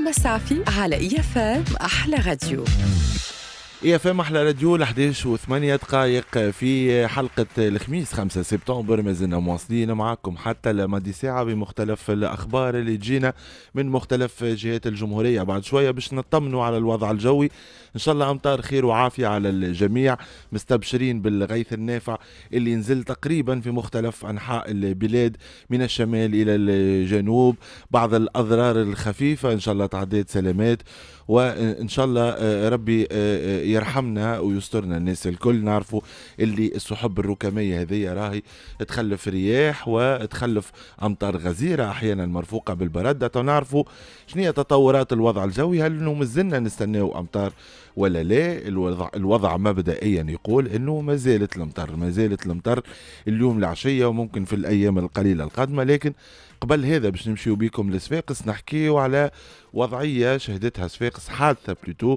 مسافي على اي اف ام احلى راديو اي اف ام احلى راديو ل 11 و8 دقائق في حلقه الخميس 5 سبتمبر مازلنا مواصلين معكم حتى لما دي ساعه بمختلف الاخبار اللي تجينا من مختلف جهات الجمهوريه بعد شويه باش نطمنوا على الوضع الجوي ان شاء الله امطار خير وعافيه على الجميع مستبشرين بالغيث النافع اللي نزل تقريبا في مختلف انحاء البلاد من الشمال الى الجنوب بعض الاضرار الخفيفه ان شاء الله تعديت سلامات وان شاء الله آه، ربي آه، آه، يرحمنا ويسترنا الناس الكل نعرفوا اللي السحب الركاميه هذه راهي تخلف رياح وتخلف امطار غزيره احيانا مرفوقه بالبرد نعرفوا شنو هي تطورات الوضع الجوي هل مازلنا نستناو امطار ولا لا الوضع, الوضع مبدئيا يقول انه ما زالت المطر ما زالت المطر اليوم العشيه وممكن في الايام القليله القادمه لكن قبل هذا باش نمشيو بيكم لصفاقس نحكيو على وضعيه شهدتها صفاقس حادثه بلوتو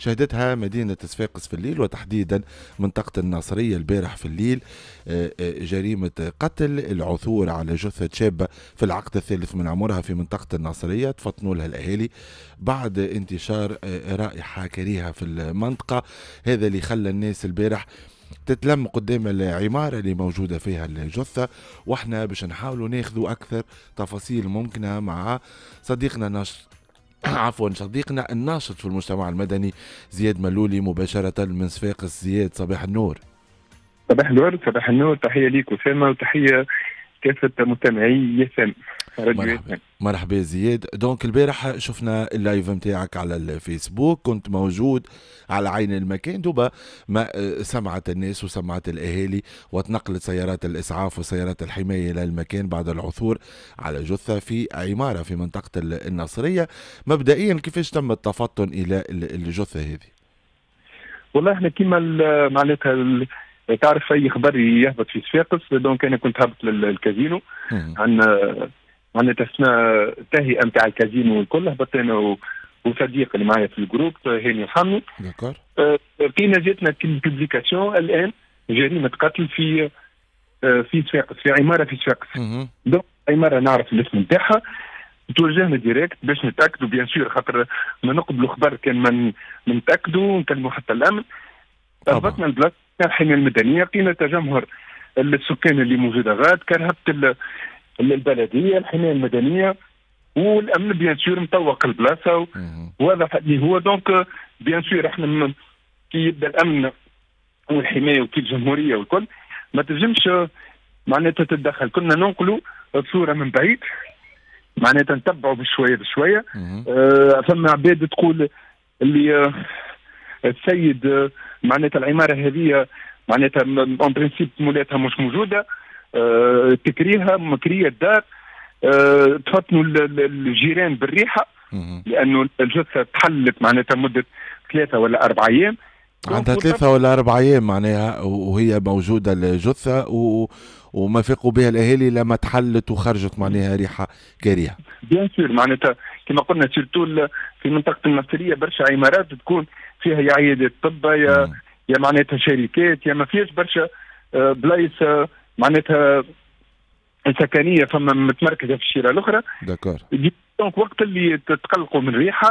شهدتها مدينة صفاقس في الليل وتحديدا منطقة الناصرية البارح في الليل آه، آه، جريمة قتل العثور على جثة شابة في العقد الثالث من عمرها في منطقة الناصرية تفطنوا لها الأهالي بعد انتشار آه، رائحة كريهة في المنطقة هذا اللي خلى الناس البارح تتلم قدام العمارة اللي موجودة فيها الجثة واحنا باش نحاولوا ناخذوا أكثر تفاصيل ممكنة مع صديقنا ناشط عفوا صديقنا الناشط في المجتمع المدني زياد ملولي مباشرة من صفاقس زياد صباح النور صباح الورد صباح النور تحية ليك أسامة وتحية كافه متابعي يسام مرحبا يا زياد دونك البارح شفنا اللايف نتاعك على الفيسبوك كنت موجود على عين المكان دوبا ما آه، سمعت الناس وسمعت الاهالي وتنقلت سيارات الاسعاف وسيارات الحمايه الى المكان بعد العثور على جثه في عماره في منطقه الناصريه مبدئيا كيفاش تم التفطن الى الجثه هذه والله احنا كيما معناتها تعرف اي خبر يهبط في صفاقس دونك انا كنت هبط للكازينو عندنا عندنا اثناء التهيئه نتاع الكازينو الكل هبطت انا وصديق اللي معايا في الجروب هاني الحمي دكار لقينا جاتنا بيبليكاسيون الان جريمه قتل في آه، في صفاقس في عماره في صفاقس دونك عماره نعرف الاسم نتاعها توجهنا ديريكت باش نتاكدوا بيان سور خاطر ما نقبلوا خبر كان ما نتاكدوا نكلموا حتى الامن هبطنا البلاصه الحمايه المدنيه لقينا تجمهر السكان اللي موجوده غاد كان البلديه الحمايه المدنيه والامن بيان سور مطوق البلاصه واضح اللي هو دونك بيان سور احنا كي يبدا الامن والحمايه وكي الجمهوريه والكل ما تنجمش معناتها تتدخل كنا ننقلوا الصوره من بعيد معناتها نتبعوا بشويه بشويه آه فما عباد تقول اللي آه، السيد معناتها العماره هذه معناتها اون برينسيب مولاتها مش موجوده أه تكريها مكريه الدار أه تفطنوا الجيران بالريحه لانه الجثه تحلت معناتها مده ثلاثه ولا اربع ايام عندها ثلاثة ولا أربع أيام معناها وهي موجودة الجثة و... وما فاقوا بها الأهالي لما تحلت وخرجت معناها ريحة كريهة. بيان سور معناتها كما قلنا سيرتو في منطقة المصريه برشا عمارات تكون فيها يا عيادات طب يا نعم. يا معناتها شركات يا ما فيهاش برشا آه، بلايص آه، معناتها سكنيه فما متمركزه في الشيره الاخرى داكور. دونك وقت اللي تقلقوا من الريحه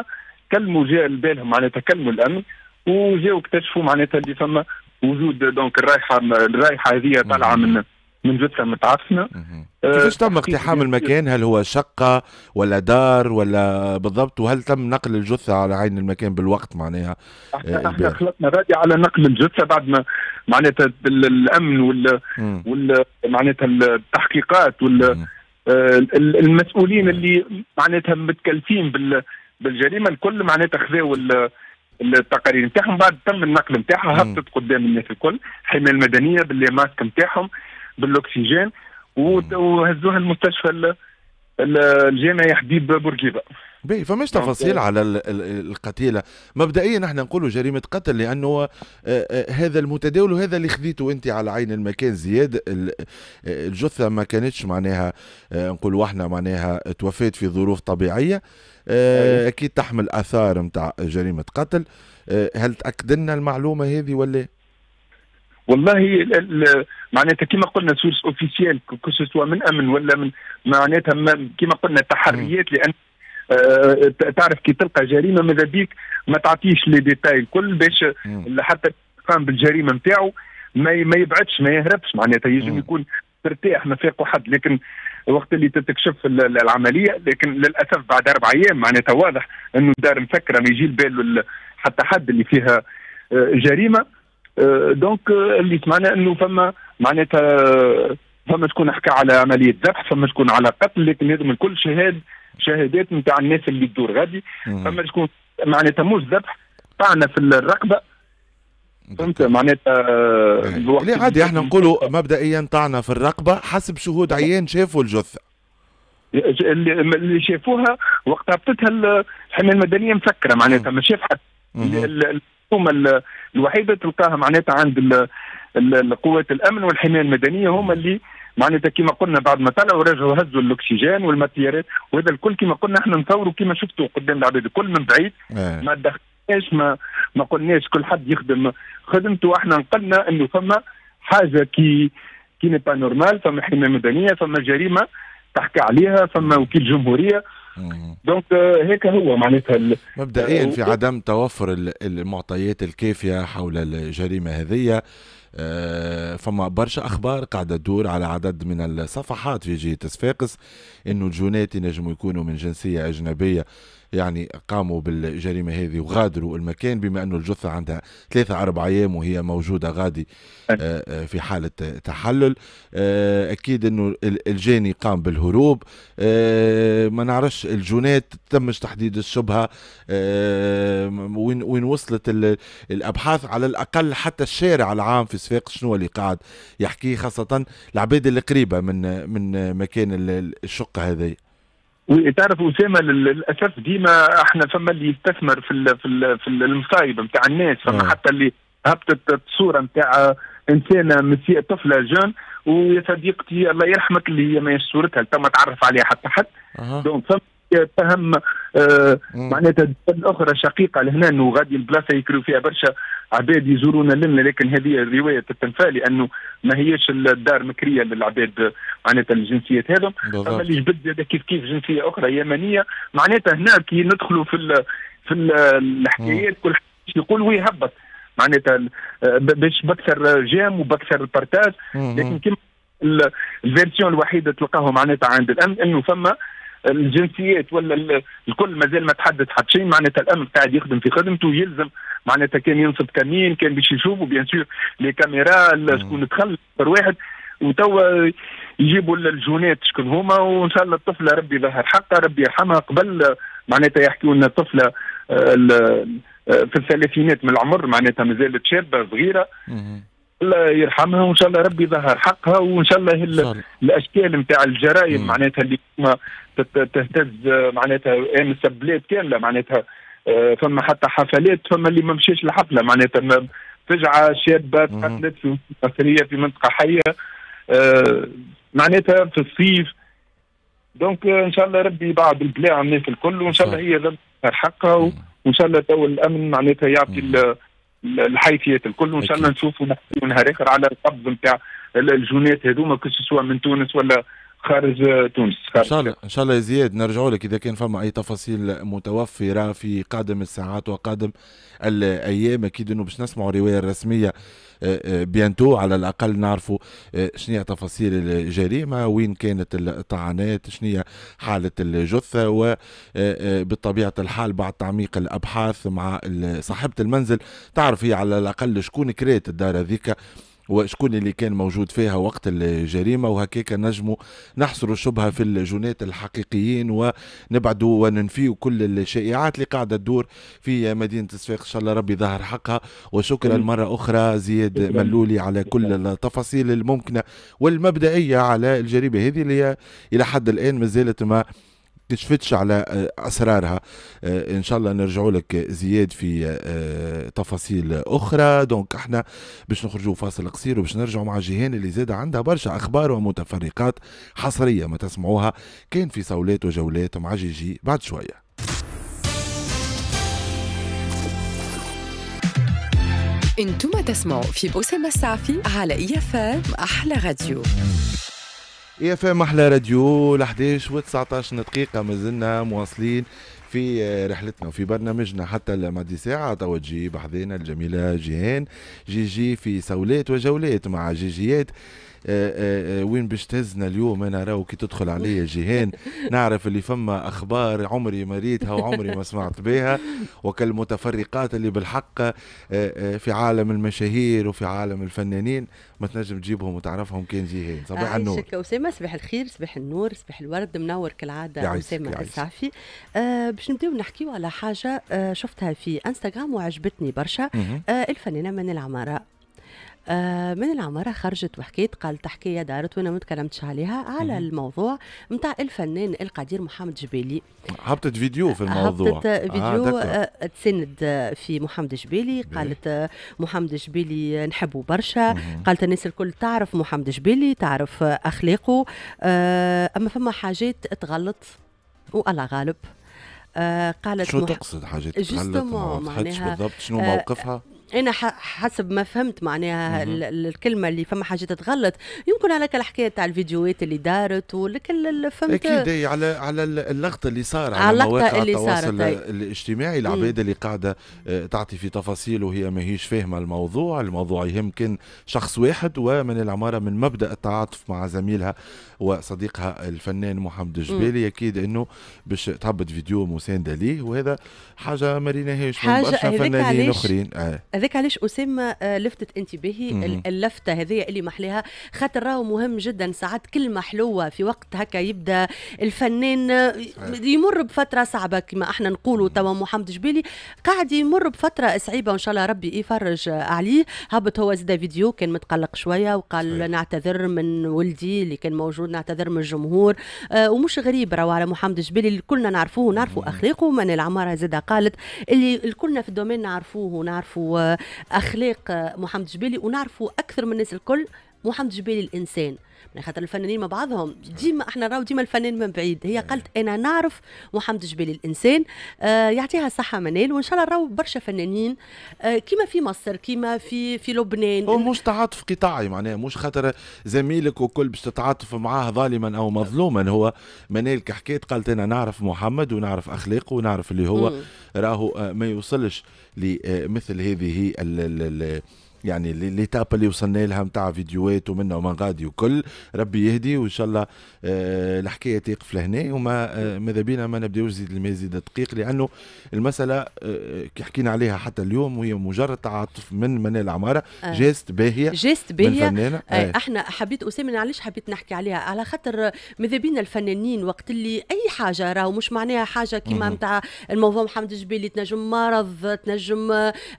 كلموا جاء لبالهم معناتها كلموا الامن وجاوا اكتشفوا معناتها اللي فما وجود دونك الرائحه الرائحه هذه طالعه نعم. من من جثه متعفنه آه، كيفاش تم اقتحام المكان؟ هل هو شقه ولا دار ولا بالضبط وهل تم نقل الجثه على عين المكان بالوقت معناها؟ احنا خلطنا آه، رادي على نقل الجثه بعد ما معناتها الامن وال وال معناتها التحقيقات وال آه، المسؤولين اللي معناتها متكلفين بال بالجريمه الكل معناتها خذاو التقارير نتاعهم بعد تم النقل نتاعها هبطت قدام الناس الكل الحمايه المدنيه بالماسك نتاعهم بالاكسجين وهزوها المستشفى الجامعي حبيب بورقيبه باهي فماش تفاصيل على القتيله مبدئيا احنا نقولوا جريمه قتل لانه آه، آه، هذا المتداول وهذا اللي خذيته انت على عين المكان زياد آه، الجثه ما كانتش معناها نقولوا احنا معناها توفات في ظروف طبيعيه أيوة. اكيد تحمل اثار نتاع جريمه قتل هل تاكد لنا المعلومه هذه ولا والله معناتها كما قلنا سورس اوفيسيال كو من امن ولا من معناتها كما قلنا تحريات لان أه تعرف كي تلقى جريمه ماذا بيك ما تعطيش لي ديتاي الكل باش حتى قام بالجريمه نتاعو ما ما يبعدش ما يهربش معناتها يجب يكون ترتاح ما فاقوا حد لكن وقت اللي تتكشف العمليه لكن للاسف بعد اربع ايام معناتها واضح انه الدار مفكره ما يجي لبال حتى حد اللي فيها آه، جريمه آه، دونك آه، اللي سمعنا انه فما معناتها آه، فما شكون حكى على عمليه ذبح فما شكون على قتل لكن لازم الكل شهاد شهادات نتاع الناس اللي تدور غادي فما شكون معناتها مش ذبح طعنه في الرقبه فهمت معناتها ليه عادي احنا نقولوا مبدئيا طعنا في الرقبه حسب شهود عيان شافوا الجثه اللي شافوها وقتها عطتها الحمايه المدنيه مسكره معناتها ما شاف حد الحكومه الوحيده تلقاها معناتها عند القوات الامن والحمايه المدنيه هما اللي معناتها كما قلنا بعد ما طلعوا رجعوا هزوا الاكسجين والماتيريات وهذا الكل كما قلنا احنا نصوروا كما شفتوا قدام العباد الكل من بعيد إيه. ما دخلناش ما ما قلناش كل حد يخدم خدمته احنا نقلنا انه فما حاجه كي كي با نورمال فما حمايه مدنيه فما جريمه تحكي عليها فما وكيل جمهوريه دونك آه، هيك هو معناتها مبدئيا في آه، عدم توفر المعطيات الكافيه حول الجريمه هذه آه، فما برشا اخبار قاعده تدور على عدد من الصفحات في جهه صفاقس انه الجونات ينجموا يكونوا من جنسيه اجنبيه يعني قاموا بالجريمه هذه وغادروا المكان بما انه الجثه عندها ثلاثة أربع أيام وهي موجودة غادي آه، آه، في حالة تحلل أكيد أنه الجاني قام بالهروب ما نعرفش الجونات تمش تحديد الشبهة وين وصلت الأبحاث على الأقل حتى الشارع العام في صفاقس شنو اللي قاعد يحكيه خاصه العباد اللي قريبه من من مكان الشقه هذه تعرف اسامه للاسف ديما احنا فما اللي يستثمر في في في المصايب نتاع الناس فما آه. حتى اللي هبطت الصوره نتاع انسانه مسيئه طفله جون ويا صديقتي الله يرحمك اللي هي ما صورتها تم تعرف عليها حتى حد دونك فهم آه، معناتها اخرى شقيقه لهنا انه غادي البلاصه يكروا فيها برشا عباد يزورونا لنا لكن هذه الروايه تتنفى لانه ما هيش الدار مكريه للعباد معناتها الجنسيات هذم اما اللي جبد هذا كيف كيف جنسيه اخرى يمنيه معناتها هنا كي ندخلوا في في الحكايات كل يقول ويهبط معناتها باش بكثر جام وبكثر بارتاج لكن كيما الفيرسيون الوحيده تلقاها معناتها عند الامن انه فما الجنسيات ولا الكل مازال ما تحدد حتى شيء معناتها الامن قاعد يخدم في خدمته يلزم معناتها كان ينصب كمين كان باش يشوفوا بيان سور لي كاميرا شكون دخل واحد وتوا يجيبوا الجونات شكون هما وان شاء الله الطفله ربي يظهر حقها ربي يرحمها قبل معناتها يحكيوا لنا الطفله آه، آه، في الثلاثينات من العمر معناتها مازالت شابه صغيره الله يرحمها وان شاء الله ربي يظهر حقها وان شاء الله الاشكال نتاع الجرائم معناتها اللي تهتز آه، معناتها ام سبلات كامله معناتها آه، فما حتى حفلات فما اللي ما مشاش الحفله معناتها فجعه شابه تقتلت في قصرية في منطقه حيه آه، معناتها في الصيف دونك ان شاء الله ربي بعد البلاع الناس الكل وان شاء الله هي ربي حقها وان شاء الله تو الامن معناتها يعطي الحيثيات الكل وان شاء الله نشوفوا نهار اخر على القبض نتاع الجونات هذوما سواء من تونس ولا خارج تونس خارج ان شاء الله ان شاء الله يا زياد نرجعوا لك اذا كان فما اي تفاصيل متوفره في قادم الساعات وقادم الايام اكيد انه باش نسمعوا الروايه الرسميه آه، آه، بيانتو على الاقل نعرفوا آه، شنو هي تفاصيل الجريمه وين كانت الطعنات شنو هي حاله الجثه وبطبيعه الحال بعد تعميق الابحاث مع صاحبه المنزل تعرف هي على الاقل شكون كريت الدار هذيك وشكون اللي كان موجود فيها وقت الجريمه وهكاك نجموا نحصروا الشبهه في الجنات الحقيقيين ونبعدوا وننفيوا كل الشائعات اللي قاعده تدور في مدينه صفاق ان شاء الله ربي يظهر حقها وشكرا مره اخرى زياد ملولي على كل التفاصيل الممكنه والمبدئيه على الجريمه هذه اللي هي الى حد الان ما زالت ما كشفتش على آه، اسرارها آه، ان شاء الله نرجعوا لك زياد في آه، تفاصيل اخرى دونك احنا باش نخرجوا فاصل قصير وباش نرجعوا مع جيهان اللي زاد عندها برشا اخبار ومتفرقات حصريه ما تسمعوها كان في صولات وجولات مع جي جي بعد شويه انتم تسمعوا في بوسمه السعفي على اي اف ام احلى راديو اي اف ام احلى راديو ل 11 و 19 دقيقة مازلنا مواصلين في رحلتنا وفي برنامجنا حتى لمادي ساعة توا تجي بحذينا الجميلة جيهان جيجي جي في سولات وجولات مع جي آه، آه، آه، وين باش تهزنا اليوم انا راهو كي تدخل عليا جيهان نعرف اللي فما اخبار عمري ما ريتها وعمري ما سمعت بها وكالمتفرقات اللي بالحق في عالم المشاهير وفي عالم الفنانين ما تنجم تجيبهم وتعرفهم كان جيهان صباح النور اسامه صباح الخير صباح النور صباح الورد منور كالعاده اسامه السعفي آه باش نبداو نحكيو على حاجه آه شفتها في انستغرام وعجبتني برشا آه الفنانه من العماره آه، من العماره خرجت وحكيت قال يا دارت وانا ما تكلمتش عليها على الموضوع نتاع الفنان القدير محمد جبالي هبطت فيديو في آه، الموضوع هبطت آه، فيديو آه تسند في محمد جبالي قالت محمد جبالي نحبه برشا قالت الناس الكل تعرف محمد جبالي تعرف اخلاقه اما فما حاجات تغلط والله غالب آه قالت شو مح... تقصد حاجات تغلط ما وضحتش بالضبط شنو موقفها انا حسب ما فهمت معناها الكلمه اللي فما حاجه تتغلط يمكن على الحكايه تاع الفيديوهات اللي دارت ولكن فهمت اكيد على على اللغط اللي صار على, على مواقع اللي التواصل الاجتماعي العباد اللي قاعده آه، تعطي في تفاصيل وهي ماهيش فاهمه الموضوع الموضوع يمكن شخص واحد ومن العماره من مبدا التعاطف مع زميلها وصديقها الفنان محمد الجبالي اكيد انه باش تهبط فيديو مسانده ليه وهذا حاجه ما ريناهاش حاجه فنانين اخرين آه. هذاك علاش اسامه آه، لفتت انتباهي اللفته هذه اللي محليها خاطر راهو مهم جدا ساعات كلمه حلوه في وقت هكا يبدا الفنان آه، يمر بفتره صعبه كما احنا نقولوا توا محمد جبيلي قاعد يمر بفتره صعيبه وان شاء الله ربي يفرج عليه هبط هو زاد فيديو كان متقلق شويه وقال صحيح. نعتذر من ولدي اللي كان موجود نعتذر من الجمهور آه ومش غريب راهو على محمد جبيلي اللي كلنا نعرفوه ونعرفوا اخلاقه من العماره زاد قالت اللي كلنا في الدومين نعرفوه ونعرفوا آه، آه، اخلاق آه، محمد جبالي ونعرفوا اكثر من الناس الكل محمد جبالي الانسان يعني خاطر الفنانين مع بعضهم ديما احنا راهو ديما الفنان من بعيد هي أيوة. قالت انا نعرف محمد جبالي الانسان آه يعطيها الصحه منال وان شاء الله راهو برشا فنانين آه كيما في مصر كيما في في لبنان هو مش تعاطف قطاعي معناها مش خاطر زميلك وكل باش تتعاطف معاه ظالما او مظلوما هو منال كحكيت قالت انا نعرف محمد ونعرف اخلاقه ونعرف اللي هو راهو آه، ما يوصلش لمثل هذه ال ال ال يعني ليتاب اللي وصلنا لها نتاع فيديوهات ومنها ومن غادي وكل ربي يهدي وان شاء الله آه، الحكايه تقف لهنا وما آه، ماذا بينا ما نبداوش زيد المزيد دقيق لانه المساله آه، كي حكينا عليها حتى اليوم وهي مجرد تعاطف من منال عماره آه. جيست باهيه جيست باهيه آه. آه. احنا حبيت اسامه علاش حبيت نحكي عليها على خاطر ماذا بينا الفنانين وقت اللي اي حاجه راهو مش معناها حاجه كيما نتاع الموضوع محمد الجبيلي تنجم مرض تنجم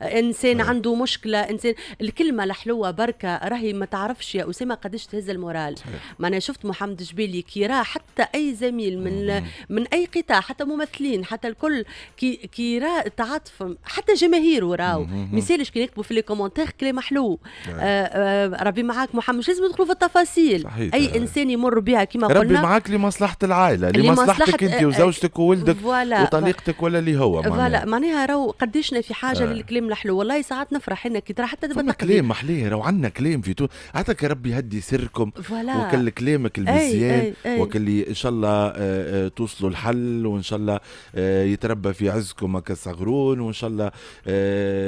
انسان آه. عنده مشكله انسان الكلمه الحلوه بركه راهي ما تعرفش يا اسامه قداش تهز المورال ما انا شفت محمد جبيلي كي راه حتى اي زميل من من اي قطاع حتى ممثلين حتى الكل كي كي راه تعاطف حتى جماهير راهو ما يسالش كي يكتبوا في لي كومونتير كلام حلو نعم. آه، آه، ربي معاك محمد مش لازم ندخلوا في التفاصيل صحيح. اي انسان يمر بها كما قلنا ربي معاك لمصلحه العائله آه، لمصلحتك انت وزوجتك وولدك فوالا وطليقتك ولا اللي هو معناها راهو قديشنا في حاجه آه. للكلام الحلو والله ساعات نفرح انا كي حتى عندنا كلام محلاه لو عندنا كلام في تونس عطاك ربي يهدي سركم فوالا وكل كلامك المزيان وكل ان شاء الله آه، آه، توصلوا الحل وان شاء الله آه، يتربى في عزكم هكا الصغرون وان شاء الله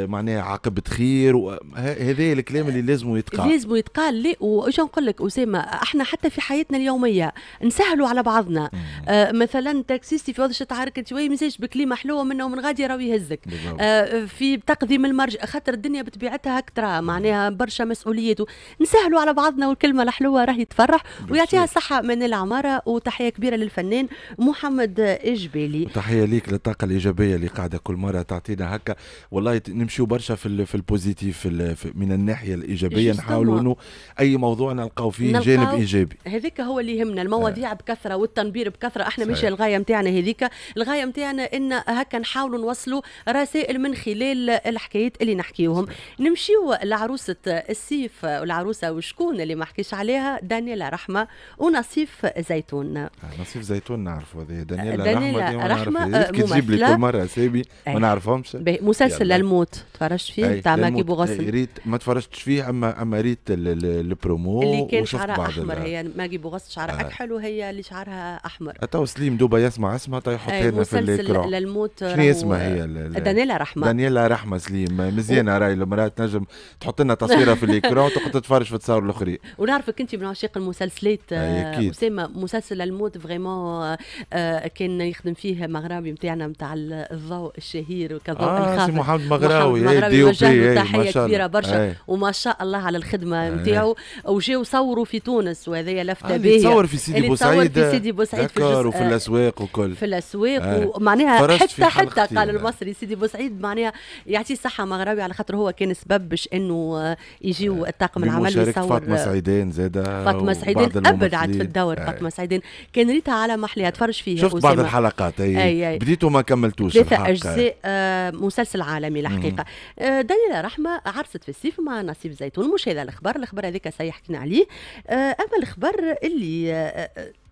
معناها عاقبه خير هذا الكلام اللي لازم يتقال لازم يتقال لي وش نقول لك اسامه احنا حتى في حياتنا اليوميه نسهلوا على بعضنا آه مثلا تاكسيستي في وضع تعارك انت وي مزاج بكلمه حلوه منه ومن غادي راهو يهزك آه في تقديم المرج خاطر الدنيا بطبيعتها هكا فتره معناها برشا مسؤوليات نسهلوا على بعضنا والكلمه الحلوه راهي تفرح ويعطيها الصحه من العماره وتحيه كبيره للفنان محمد اجبالي تحيه ليك للطاقه الايجابيه اللي قاعده كل مره تعطينا هكا والله نمشيو برشا في في البوزيتيف من الناحيه الايجابيه نحاولوا انه اي موضوع نلقاو فيه نلقاو جانب ايجابي هذاك هو اللي يهمنا المواضيع آه. بكثره والتنبير بكثره احنا مش الغايه نتاعنا هذيك الغايه نتاعنا ان هكا نحاولوا نوصلوا رسائل من خلال الحكايات اللي نحكيوهم نمشيو العروسة السيف والعروسة وشكون اللي ما حكيش عليها دانيلا رحمة ونصيف زيتون آه، نصيف زيتون نعرفه هذا آه، دانيلا, دانيلا رحمة, رحمة كي تجيب لي كل مرة سيبي ما إيه. نعرفهمش مسلسل للموت تفرجت فيه إيه، تاع ماكي إيه، بوغسل ريت ما تفرجتش فيه اما اما ريت البرومو اللي كان شعرها احمر هي ماجي بوغس شعرها آه. اكحل وهي اللي شعرها احمر تو سليم دوبا يسمع اسمها تو يحط هنا في مسلسل للموت شنو اسمها هي دانيلا رحمه دانيلا رحمه سليم مزيانه راي المراه تنجم تحط لنا تصويره في الاكران وتقعد تتفرج في التصاور الاخرين ونعرفك انت من عشاق المسلسلات اسامه مسلسل الموت فريمون آه، كان يخدم فيه مغربي نتاعنا نتاع الضوء الشهير وكذا آه سي محمد مغراوي مغراوي وجه تحيه كبيره برشا إيه. وما شاء الله على الخدمه نتاعو إيه. وجاو صوروا في تونس وهذايا لفته آه، باهيه تصور في سيدي بوسعيد في سيدي بوسعيد في وفي الاسواق وكل في الاسواق آه. ومعناها حتى حتى قال المصري سيدي بوسعيد معناها يعطيه الصحه مغربي على خاطر هو كان سبب باش انه يجيو آه، الطاقم العمل يصور فاطمه سعيدان زاده فاطمه سعيدان ابدعت في الدور فاطمه سعيدان كان ريتها على محلها تفرج فيها شفت بعض الحلقات أي. أي, أي. ما كملتوش ثلاثة اجزاء آه، مسلسل عالمي الحقيقه آه، دليله رحمه عرست في السيف مع نصيب زيتون مش هذا الخبر الخبر هذاك سيحكينا عليه اما الخبر اللي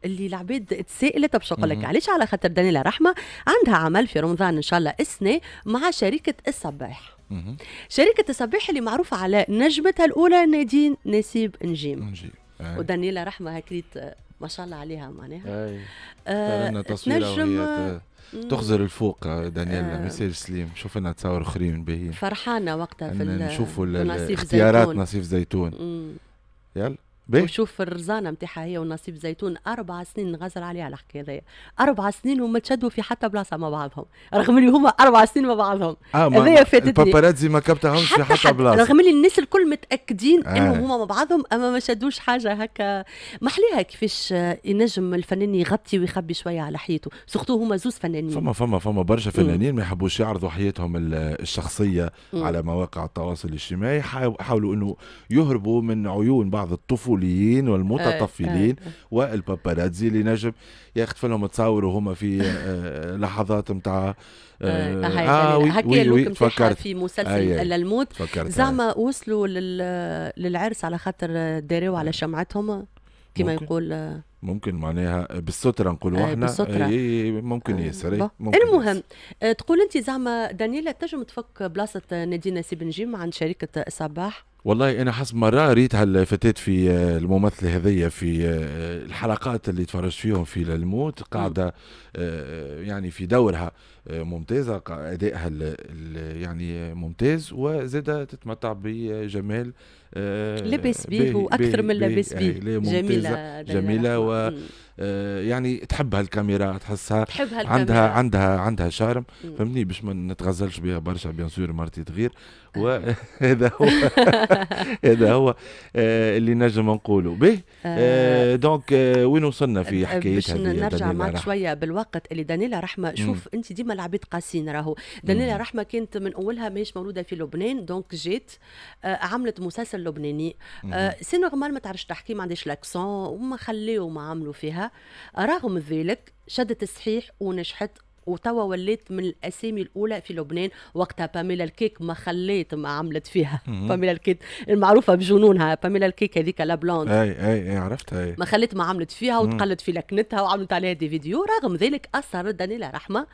اللي العباد تسائلت باش نقول لك علاش على خاطر دانيلا رحمه عندها عمل في رمضان ان شاء الله السنه مع شركه الصباح شركة الصباح اللي معروفة على نجمتها الأولى نادين نسيب نجيم نجيم ودانيلا رحمة هكريت ما شاء الله عليها معناها أي. آه تنجم تخزر الفوق آه، دانيلا آه. مسير سليم شوف لنا تصور اخرين باهيين فرحانه وقتها في نشوفوا اختيارات نصيف زيتون, نصيف زيتون. يلا بيه؟ وشوف الرزانه نتاعها هي ونصيب زيتون اربع سنين نغزل عليها الحكايه هذيا اربع سنين وما تشدوا في حتى بلاصه مع بعضهم رغم اللي هما اربع سنين مع بعضهم آه هذايا فاتتني الباباراتزي ما كبتهمش في حتى, حتى بلاصه رغم اللي الناس الكل متاكدين آه. انهم هما مع بعضهم اما ما شدوش حاجه هكا محليها كيفاش ينجم الفنان يغطي ويخبي شويه على حياته سورتو هما زوز فنانين فما فما فما برشا فنانين ما يحبوش يعرضوا حياتهم الشخصيه م. على مواقع التواصل الاجتماعي حاولوا انه يهربوا من عيون بعض الطفولة المسؤولين والمتطفلين آه، آه. والباباراتزي اللي نجم ياخذ لهم تصاور وهما في آه، لحظات نتاع اه, هكا تفكرت في مسلسل آه للموت زعما وصلوا للعرس على خاطر داروا على شمعتهم كما يقول ممكن معناها بالسترة نقولوا احنا بالسترة. ممكن ياسر المهم تقول انت زعما دانيلا تنجم تفك بلاصة نادين سي بنجيم عند شركة الصباح والله انا حسب مره ريت هالفتاه في آه، الممثله هذية في آه، الحلقات اللي تفرجت فيهم في الموت قاعده آه، يعني في دورها ممتازه ادائها يعني ممتاز وزاد تتمتع بجمال لبس به واكثر من لبس به جميله جميله و آه، يعني تحب هالكاميرا تحسها تحب هالكاميرا عندها عندها عندها شارم فهمني باش ما نتغزلش بها برشا بيان سور مرتي تغير وهذا آه. هو هذا هو آه، اللي نجم نقوله به دونك وين وصلنا في حكايتها باش نرجع معك شويه بالوقت اللي دانيلا رحمه شوف انت ديما لعبت قاسين راهو دانيلا رحمه كانت من اولها ماهيش مولوده في لبنان دونك جيت عملت مسلسل لبناني سي نورمال ما تعرفش تحكي ما عندهاش لاكسون وما خليو ما عملوا فيها رغم ذلك شدت الصحيح ونجحت وتوا ولات من الاسامي الاولى في لبنان وقتها باميلا الكيك ما خليت ما عملت فيها باميلا الكيك المعروفه بجنونها باميلا الكيك هذيك لا بلوند اي اي اي عرفتها اي ما خليت ما عملت فيها وتقلد في لكنتها وعملت عليها دي فيديو رغم ذلك اثر دانيلا رحمه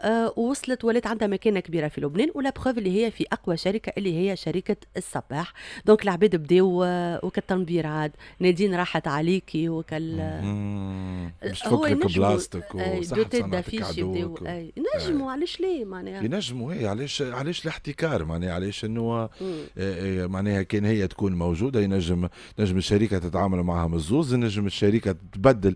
آه، ووصلت ولات عندها مكانه كبيره في لبنان ولا بروف اللي هي في اقوى شركه اللي هي شركه الصباح دونك العباد بداو وكالتنبير عاد نادين راحت عليكي وكال آه، مش تفكك بلاصتك وصحت دافيشي ينجموا علاش ليه معناها ينجموا إيه، هي علاش علاش الاحتكار معناها علاش انه آه، معناها كان هي تكون موجوده ينجم نجم الشركه تتعامل معها مزوز نجم الشركه تبدل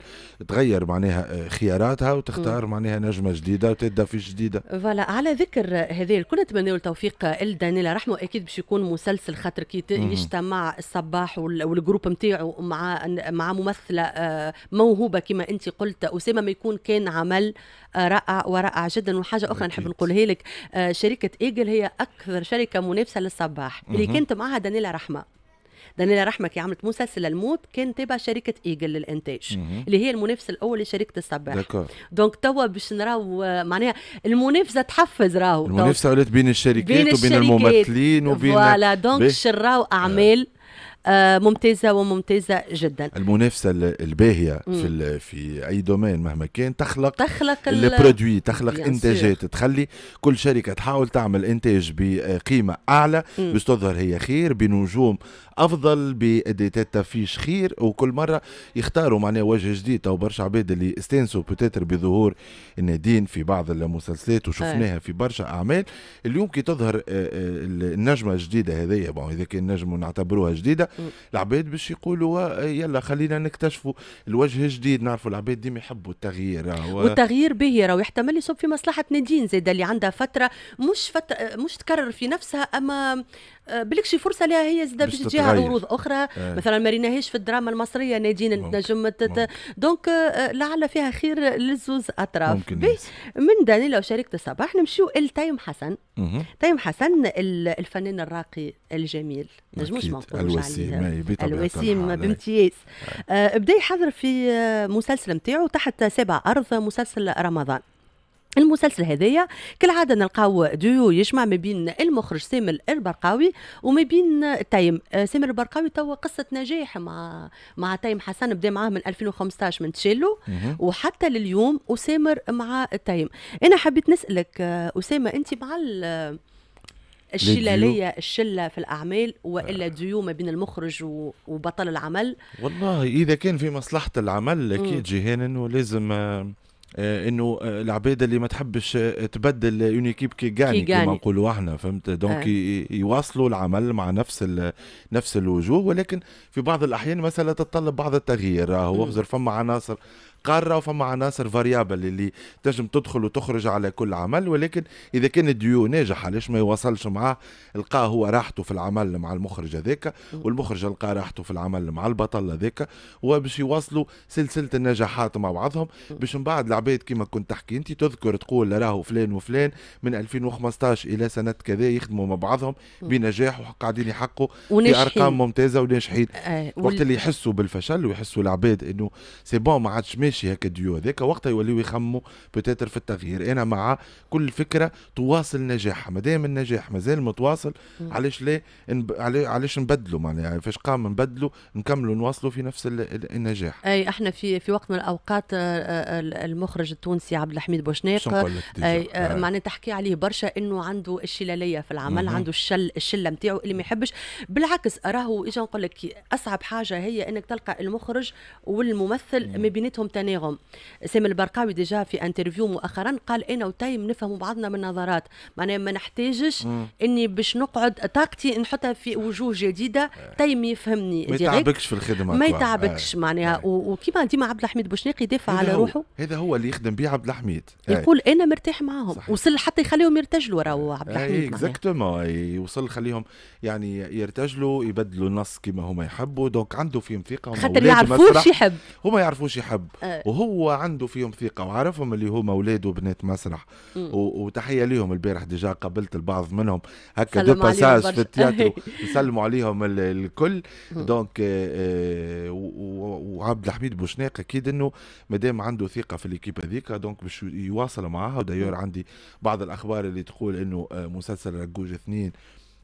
تغير معناها خياراتها وتختار معناها نجمه جديده وتبدا في جديده فوالا على ذكر هذا الكل نتمنى التوفيق لدانيلا رحمه اكيد باش يكون مسلسل خاطر كي يجتمع الصباح والجروب نتاعو مع مع ممثله آه، موهوبه كما انت قلت اسامه ما يكون كان عمل آه، رائع ورائع جدا وحاجه اخرى نحب نقولها لك آه، شركه ايجل هي اكثر شركه منافسه للصباح اللي كانت معها دانيلا رحمه دانيلا هي عملت مسلسل الموت كان تابع شركه ايجل للانتاج اللي هي المنافس الاول لشركه الصباح دونك توا باش نراو معناها المنافسه تحفز راهو المنافسه ولات بين الشركات وبين الشركات. الممثلين وبين فوالا دونك شراو اعمال آه، ممتازه وممتازه جدا المنافسه الباهيه في في اي دومين مهما كان تخلق تخلق البرودوي تخلق انتاجات تخلي كل شركه تحاول تعمل انتاج بقيمه اعلى باش تظهر هي خير بنجوم افضل باديتات تفيش خير وكل مره يختاروا معناها وجه جديد او برشا عباد اللي استانسوا بتاتر بظهور النادين في بعض المسلسلات وشفناها في برشا اعمال اليوم كي تظهر آه، آه، النجمه الجديده هذه بون اذا كان نجم نعتبروها جديده العباد باش يقولوا آه، يلا خلينا نكتشفوا الوجه الجديد نعرفوا العباد ديما يحبوا التغيير آه، و... والتغيير به راهو يحتمل يصب في مصلحه نادين زيد اللي عندها فتره مش فتره مش تكرر في نفسها اما آه، بالك شي فرصه لها هي زاد باش تجيها عروض اخرى أي. آه. مثلا ما ريناهيش في الدراما المصريه نادين تنجم دونك آه، لعل فيها خير للزوز اطراف من دانيلا وشركه الصباح نمشيو لتيم حسن تيم حسن الفنان الراقي الجميل نجموش ما عليه الوسيم بامتياز بدا يحضر في مسلسل نتاعو تحت سبع ارض مسلسل رمضان المسلسل هذايا كالعاده نلقاو ديو يجمع ما بين المخرج سامر البرقاوي وما بين تايم آه، سامر البرقاوي توا قصه نجاح مع مع تايم حسن بدا معاه من 2015 من تشيلو وحتى لليوم وسامر مع تايم انا حبيت نسالك آه، اسامه انت مع الشلالية الشلة في الأعمال وإلا ديو ما بين المخرج وبطل العمل والله إذا كان في مصلحة العمل أكيد جهانا ولازم آه، آه، انه آه، العباد اللي ما تحبش آه، تبدل اون ايكيب كيغاني كما نقولوا احنا فهمت دونك آه. يواصلوا العمل مع نفس نفس الوجوه ولكن في بعض الاحيان مساله تتطلب بعض التغيير هو خزر فما عناصر قاره وفما عناصر فاريابل اللي تنجم تدخل وتخرج على كل عمل ولكن اذا كان الديو ناجح علاش ما يواصلش معاه لقى هو راحته في العمل مع المخرج هذاك والمخرج لقى راحته في العمل مع البطل هذاك وباش يواصلوا سلسله النجاحات مع بعضهم باش من بعد العباد كما كنت تحكي انت تذكر تقول راهو فلان وفلان من 2015 الى سنه كذا يخدموا مع بعضهم بنجاح وقاعدين يحققوا بارقام ممتازه وناجحين آه، وقت اللي يحسوا بالفشل ويحسوا العباد انه سي بون ما عادش ماشي ماشي هكا ديو هذاك وقتها يوليو يخموا بتاتر في التغيير انا مع كل فكره تواصل نجاحها ما دام النجاح مازال متواصل علاش لا علاش نبدلوا معناها فاش قام نبدلوا نكملوا نواصلوا في نفس النجاح اي احنا في في وقت من الاوقات آه، آه، المخرج التونسي عبد الحميد بوشناق آه، معناها تحكي عليه برشا انه عنده الشلاليه في العمل عنده الشل الشله نتاعو اللي ما يحبش بالعكس راهو اجا نقول لك اصعب حاجه هي انك تلقى المخرج والممثل ما بيناتهم تناغم سامي البرقاوي ديجا في انترفيو مؤخرا قال انا وتيم نفهموا بعضنا من نظرات معناها ما نحتاجش اني باش نقعد طاقتي نحطها في وجوه جديده آه. تيم يفهمني ما يتعبكش في الخدمه ما يتعبكش آه. معناها آه. وكيما ديما عبد الحميد بوشناقي يدافع على روحه هذا هو اللي يخدم به عبد الحميد يقول انا مرتاح معاهم وصل حتى يخليهم يرتجلوا راهو عبد الحميد اكزاكتومون يوصل خليهم يعني يرتجلوا يبدلوا النص كما هما يحبوا دونك عنده فيهم ثقه خاطر يعرفوش يحب هما يعرفوش يحب أه. وهو عنده فيهم ثقه وعرفهم اللي هما اولاد وبنات مسرح وتحيه ليهم البارح ديجا قابلت البعض منهم هكا دو باساج في التياترو يسلموا عليهم الكل دونك آه، آه، وعبد الحميد بوشناق اكيد انه مادام عنده ثقه في الاكيب هذيك دونك باش يواصل معاها ودايور عندي بعض الاخبار اللي تقول انه آه، مسلسل رجوج اثنين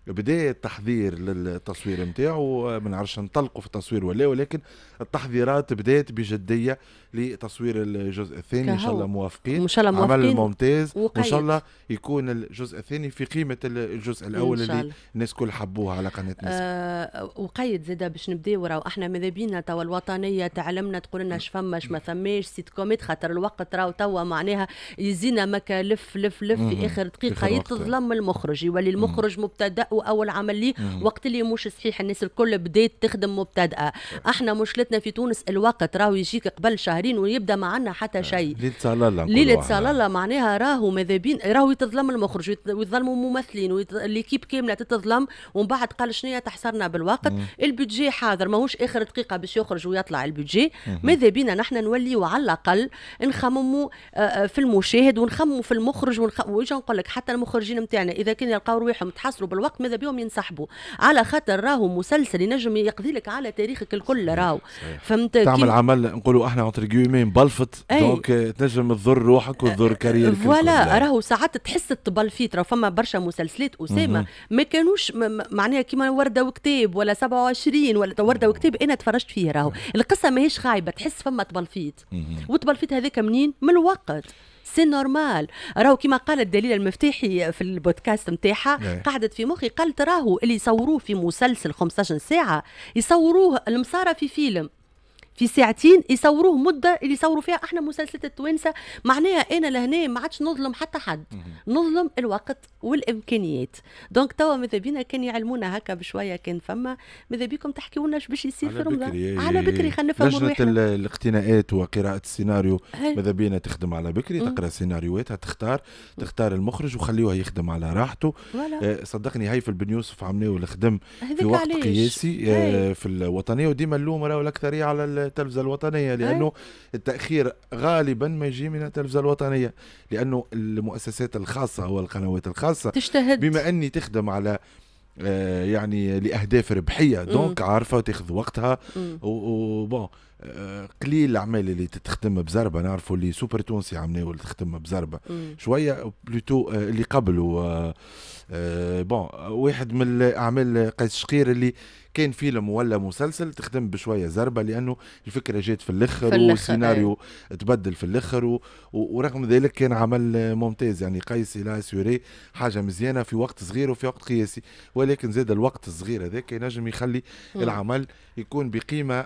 بداية تحضير للتصوير نتاعو ما نعرفش نطلقوا في التصوير ولا ولكن التحضيرات بدات بجدية لتصوير الجزء الثاني إن شاء الله موافقين إن شاء الله موافقين عمل ممتاز وإن شاء الله يكون الجزء الثاني في قيمة الجزء الأول اللي الناس كل حبوها على قناة نسبة آه وقيد زادة باش نبداو راهو احنا ماذا بينا توا الوطنية تعلمنا تقول لنا اش ما فماش سيت كوميت خاطر الوقت راهو توا معناها يزينا مكالف لف لف لف في آخر دقيقة يتظلم المخرج يولي المخرج مبتدأ واول اول عمل ليه وقت اللي مش صحيح الناس الكل بدات تخدم مبتدئه احنا مشكلتنا في تونس الوقت راهو يجيك قبل شهرين ويبدا ما عندنا حتى آه، شيء ليلة صلاله ليلة صلاله معناها راهو ماذا بين راهو يتظلم المخرج ويتظلموا ممثلين ويت... ليكيب كامله تتظلم ومن بعد قال شنو تحصرنا بالوقت البيدجي حاضر ماهوش اخر دقيقه باش يخرج ويطلع البيدجي ماذا بينا نحن نوليو على الاقل نخمموا آه، آه، في المشاهد ونخمموا في المخرج ونخ... ونقول نقول لك حتى المخرجين نتاعنا اذا كان يلقاو روايحهم تحصروا بالوقت ماذا بهم ينسحبوا على خاطر راهو مسلسل ينجم يقضي لك على تاريخك الكل راهو فهمت تعمل عمل نقولوا احنا اونتر بلفت دونك تنجم تضر روحك وتضر كاريرك فوالا راهو ساعات تحس التبلفيت راهو فما برشا مسلسلات اسامه ما كانوش معناها كيما ورده وكتاب ولا 27 ولا ورده وكتاب انا تفرجت فيه راهو القصه ماهيش خايبه تحس فما تبلفيت والتبلفيت هذاك منين من الوقت سي نورمال راهو كما قالت دليل المفتاحي في البودكاست نتاعها نعم. قعدت في مخي قالت راهو اللي يصوروه في مسلسل 15 ساعه يصوروه المصاره في فيلم في ساعتين يصوروه مده اللي يصوروا فيها احنا مسلسلات التوانسه معناها انا لهنا ما عادش نظلم حتى حد نظلم الوقت والامكانيات دونك توا ماذا بينا كان يعلمونا هكا بشويه كان فما ماذا بيكم تحكيوا لنا باش يصير في رمضان على بكري خلينا نفهموا لجنه الاقتناءات وقراءه السيناريو ماذا بينا تخدم على بكري تقرا سيناريوهاتها تختار تختار المخرج وخليوه يخدم على راحته آه صدقني في بن يوسف عمناو الخدم في وقت عليش. قياسي آه في الوطنيه وديما اللوم راهو الاكثريه على التلفزه الوطنيه إيه. لانه التاخير غالبا ما يجي من التلفزه الوطنيه لانه المؤسسات الخاصه او القنوات الخاصه تجتهد بما اني تخدم على آه، يعني لاهداف ربحيه دونك عارفه تاخذ وقتها وبون قليل الاعمال اللي تخدم بزربه نعرفوا اللي سوبر تونسي عملناه واللي تخدم بزربه شويه بلوتو آه، اللي قبله آه، آه، بون واحد من الاعمال قيس شقير اللي كان فيلم ولا مسلسل تخدم بشويه زربه لانه الفكره جات في الاخر والسيناريو إيه. تبدل في الاخر ورغم ذلك كان عمل ممتاز يعني قيس لا سوري حاجه مزيانه في وقت صغير وفي وقت قياسي ولكن زاد الوقت الصغير هذاك ينجم يخلي العمل يكون بقيمه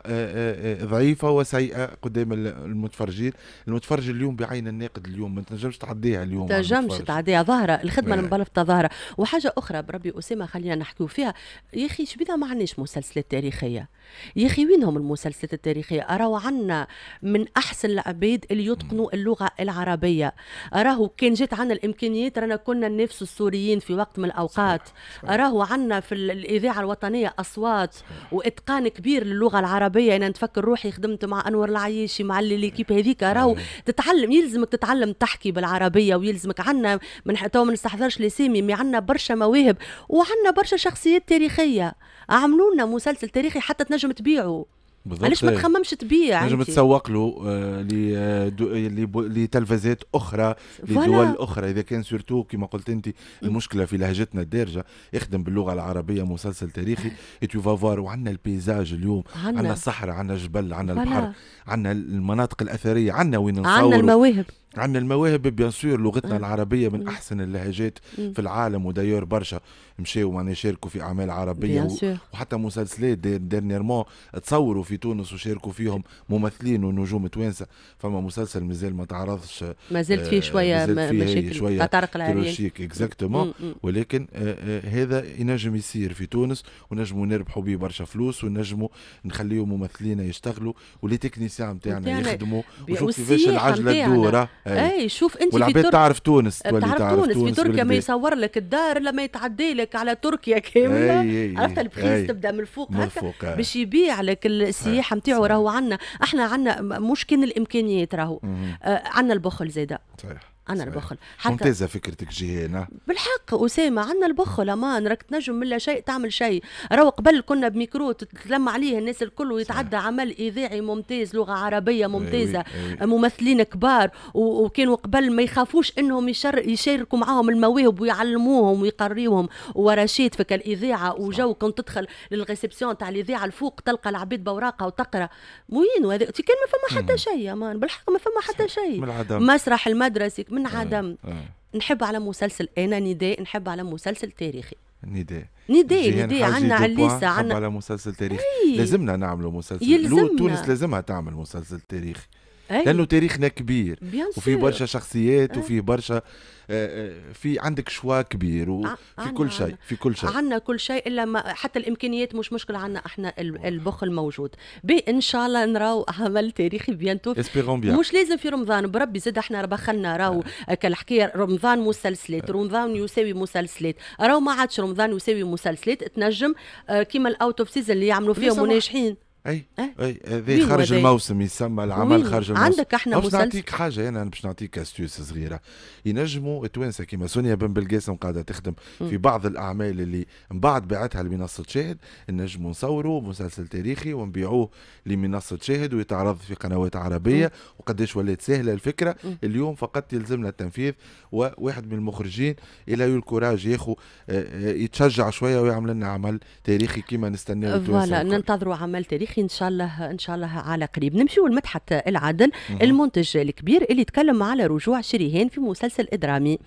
ضعيفه ضعيفه وسيئه قدام المتفرجين المتفرج اليوم بعين الناقد اليوم ما تنجمش تعديها اليوم ما تنجمش تعديها ظاهره الخدمه إيه. المبلفة ظاهره وحاجه اخرى بربي اسامه خلينا نحكيو فيها يا اخي شبينا ما عندناش مسلسلات تاريخيه يا اخي وينهم المسلسلات التاريخيه أراو عندنا من احسن العباد اللي يتقنوا اللغه العربيه أراه كان جات عندنا الامكانيات رانا كنا ننافسوا السوريين في وقت من الاوقات أراه عندنا في الاذاعه الوطنيه اصوات واتقان كبير للغه العربيه يعني انا يعني نتفكر روحي خدمت مع انور العياشي مع ليكيب هذيك آه. راهو تتعلم يلزمك تتعلم تحكي بالعربيه ويلزمك عندنا من حتى ما نستحضرش الاسامي مي عندنا برشا مواهب وعندنا برشا شخصيات تاريخيه عملوا لنا مسلسل تاريخي حتى تنجم تبيعه علاش ما إيه. تخممش تبيع نجم تسوق له آه، آه، آه، لتلفزات اخرى لدول اخرى اذا كان سورتو كما قلت انت المشكله في لهجتنا الدارجه يخدم باللغه العربيه مسلسل تاريخي تو فافوار وعندنا البيزاج اليوم عندنا الصحراء عندنا الجبل عندنا البحر عندنا المناطق الاثريه عندنا وين نصور عندنا المواهب عندنا المواهب بيان سور لغتنا العربيه من احسن اللهجات في العالم ودايور برشا مشاو معنا شاركوا في اعمال عربيه و... وحتى مسلسلات ديرنيرمون تصوروا في تونس وشاركوا فيهم ممثلين ونجوم توانسه فما مسلسل مازال ما تعرضش مازال فيه آه، شويه مشاكل شويه تطرق تروشيك اكزاكتومون ولكن آه، آه، هذا ينجم يصير في تونس ونجموا نربحوا به برشا فلوس ونجموا نخليو ممثلين يشتغلوا ولي تكنيسيان نتاعنا يخدموا وشوف كيفاش العجله تدور اي شوف انت في تركيا تعرف تونس تولي تعرف, تعرف تونس, تونس في تركيا ما يصور لك الدار لما يتعدي لك على تركيا كامله عرفت البريز تبدا من الفوق هكا آه. باش يبيع لك السياحه نتاعو راهو عندنا احنا عندنا مش كان الامكانيات راهو آه، عندنا البخل زاده صحيح عندنا البخل حتى ممتازه فكرتك جيهان بالحق اسامه عندنا البخل امان راك تنجم من لا شيء تعمل شيء راهو قبل كنا بميكرو تتلم عليه الناس الكل ويتعدى عمل اذاعي ممتاز لغه عربيه ممتازه أيوي. أيوي. ممثلين كبار وكانوا قبل ما يخافوش انهم يشر يشاركوا معاهم المواهب ويعلموهم ويقريوهم ورشيد فك الاذاعه وجو كنت تدخل للريسبسيون تاع الاذاعه الفوق تلقى العبيد بوراقه وتقرا وين وهذا كان ما فما حتى شيء امان بالحق ما فما حتى شيء مسرح المدرسي من آه، عدم آه. نحب على مسلسل انا نداء نحب على مسلسل تاريخي نداء نداء نداء عندنا عليسة عندنا على مسلسل تاريخي لازمنا نعملوا مسلسل يلزمنا. تونس لازمها تعمل مسلسل تاريخي أي. لانه تاريخنا كبير وفي برشا شخصيات أي. وفي برشا آه، آه، في عندك شوا كبير وفي آه، كل شيء في كل شيء عندنا كل شيء الا ما حتى الامكانيات مش مشكله عندنا احنا البخل موجود بان ان شاء الله نراو عمل تاريخي بيانتو مش لازم في رمضان بربي زد احنا بخلنا راو كالحكايه رمضان مسلسلات رمضان يساوي مسلسلات راو ما عادش رمضان يساوي مسلسلات تنجم كيما الاوت اوف سيزون اللي يعملوا فيهم وناجحين اي إيه؟ اي هذا خارج الموسم يسمى العمل خارج الموسم عندك احنا باش نعطيك حاجه انا باش نعطيك استوس صغيره ينجموا توانسه كيما سونيا بن بلقاسم قاعده تخدم في بعض الاعمال اللي من بعد بعتها لمنصه شاهد نجموا نصوروا مسلسل تاريخي ونبيعوه لمنصه شاهد ويتعرض في قنوات عربيه وقداش وقديش ولات سهله الفكره اليوم فقط يلزمنا التنفيذ وواحد من المخرجين الى الكوراج ياخو آه، آه، يتشجع شويه ويعمل لنا عمل تاريخي كيما نستناه فوالا ننتظروا عمل تاريخي اخي ان شاء الله ان شاء الله على قريب نمشي لمدحت العدل المنتج الكبير اللي تكلم على رجوع شريهان في مسلسل درامي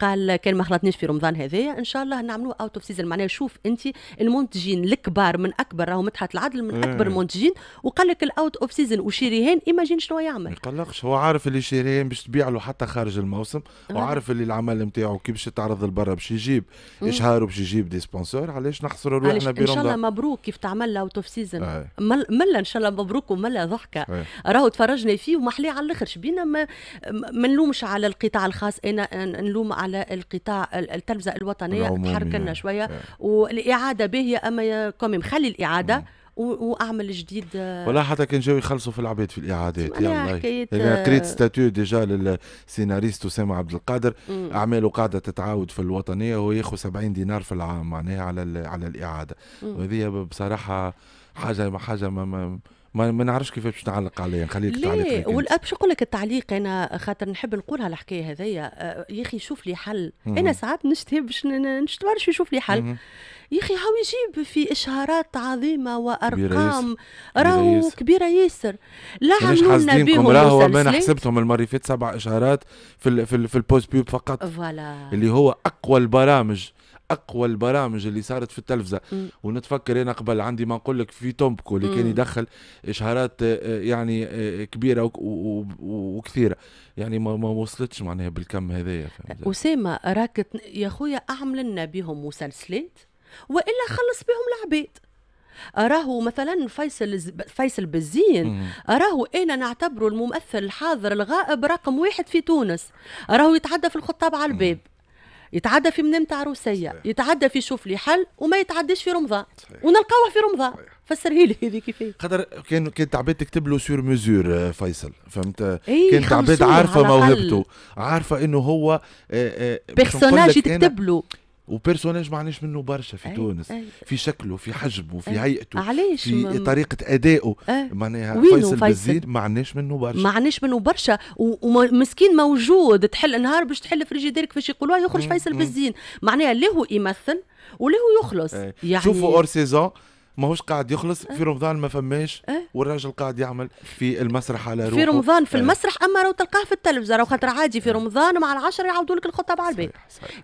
قال كان ما خلطنيش في رمضان هذايا ان شاء الله نعملوا اوت اوف سيزون معناها شوف انت المنتجين الكبار من اكبر راهو مدحت العدل من اكبر المنتجين إيه. وقال لك الاوت اوف سيزون وشريهان ايماجين شنو يعمل ما يقلقش هو عارف اللي شريهان باش تبيع له حتى خارج الموسم آه. وعارف اللي العمل نتاعو كي باش تعرض لبرا باش يجيب اشهار باش يجيب دي سبونسور علاش نحصروا روحنا برمضان ان شاء الله مبروك كيف تعمل اوت اوف سيزون ملا ان شاء الله مبروك وملا ضحكه إيه. راهو تفرجنا فيه ومحليه على الاخر شبينا ما ما نلومش على القطاع الخاص انا نلوم على القطاع التلفزه الوطنيه تحرك شويه إيه. والاعاده باهيه اما كوميم خلي الاعاده مم. واعمل جديد ولا حتى كان جاو يخلصوا في العباد في الاعادات يلا انا يعني كريت ستاتيو ديجا للسيناريست اسامه عبد القادر اعماله قاعده تتعاود في الوطنيه وهو ياخذ 70 دينار في العام معناها على على الاعاده وهذه بصراحه حاجه حاجه ما, ما ما ما نعرفش كيفاش باش نعلق عليها نخلي لك ليه والاب شو نقول لك التعليق انا خاطر نحب نقولها الحكايه هذيا آه، يا اخي شوف لي حل مم. انا ساعات نشتهي باش نشتي باش يشوف لي حل مم. يا اخي هاو يجيب في اشهارات عظيمه وارقام راهو كبيره ياسر لا عملنا بهم راهو انا حسبتهم المره اللي سبع اشهارات في الـ في, الـ في البوست بيوب فقط فوالا اللي هو اقوى البرامج اقوى البرامج اللي صارت في التلفزه ونتفكر انا قبل عندي ما نقول لك في تومبكو اللي كان يدخل اشهارات آه، آه، يعني آه، كبيره وكثيره يعني ما وصلتش معناها بالكم هذايا اسامه راك يا خويا اعمل لنا بهم مسلسلات والا خلص بهم العبيد أراه مثلا فيصل فيصل بزين أراه أنا نعتبره الممثل الحاضر الغائب رقم واحد في تونس أراه يتعدى في الخطاب على الباب يتعدى في منام تاع روسية يتعدى في شوف لي حل وما يتعداش في رمضان ونلقاوه في رمضان فسر لي هذه كيف خاطر كان كانت عباد تكتب له سور ميزور آه، فيصل فهمت إيه، كانت عباد عارفه موهبته عارفه انه هو آه، آه، بيرسوناج تكتب له وبيرسوناج ما منه برشا في أي تونس أي في شكله في حجمه في هيئته علاش في م... طريقه ادائه معناها فيصل بزير ما منه برشا ما منه برشا ومسكين موجود تحل نهار باش تحل فريجيديرك باش يقولوا يخرج فيصل بالزين معناها لا هو يمثل ولا هو يخلص يعني شوفوا اور سيزون ماهوش قاعد يخلص في أه؟ رمضان ما فماش أه؟ والراجل قاعد يعمل في المسرح على روحه في رمضان في أه. المسرح اما لو تلقاه في التلفزه لو خاطر عادي في رمضان مع العشر يعاودوا لك الخطاب على البيت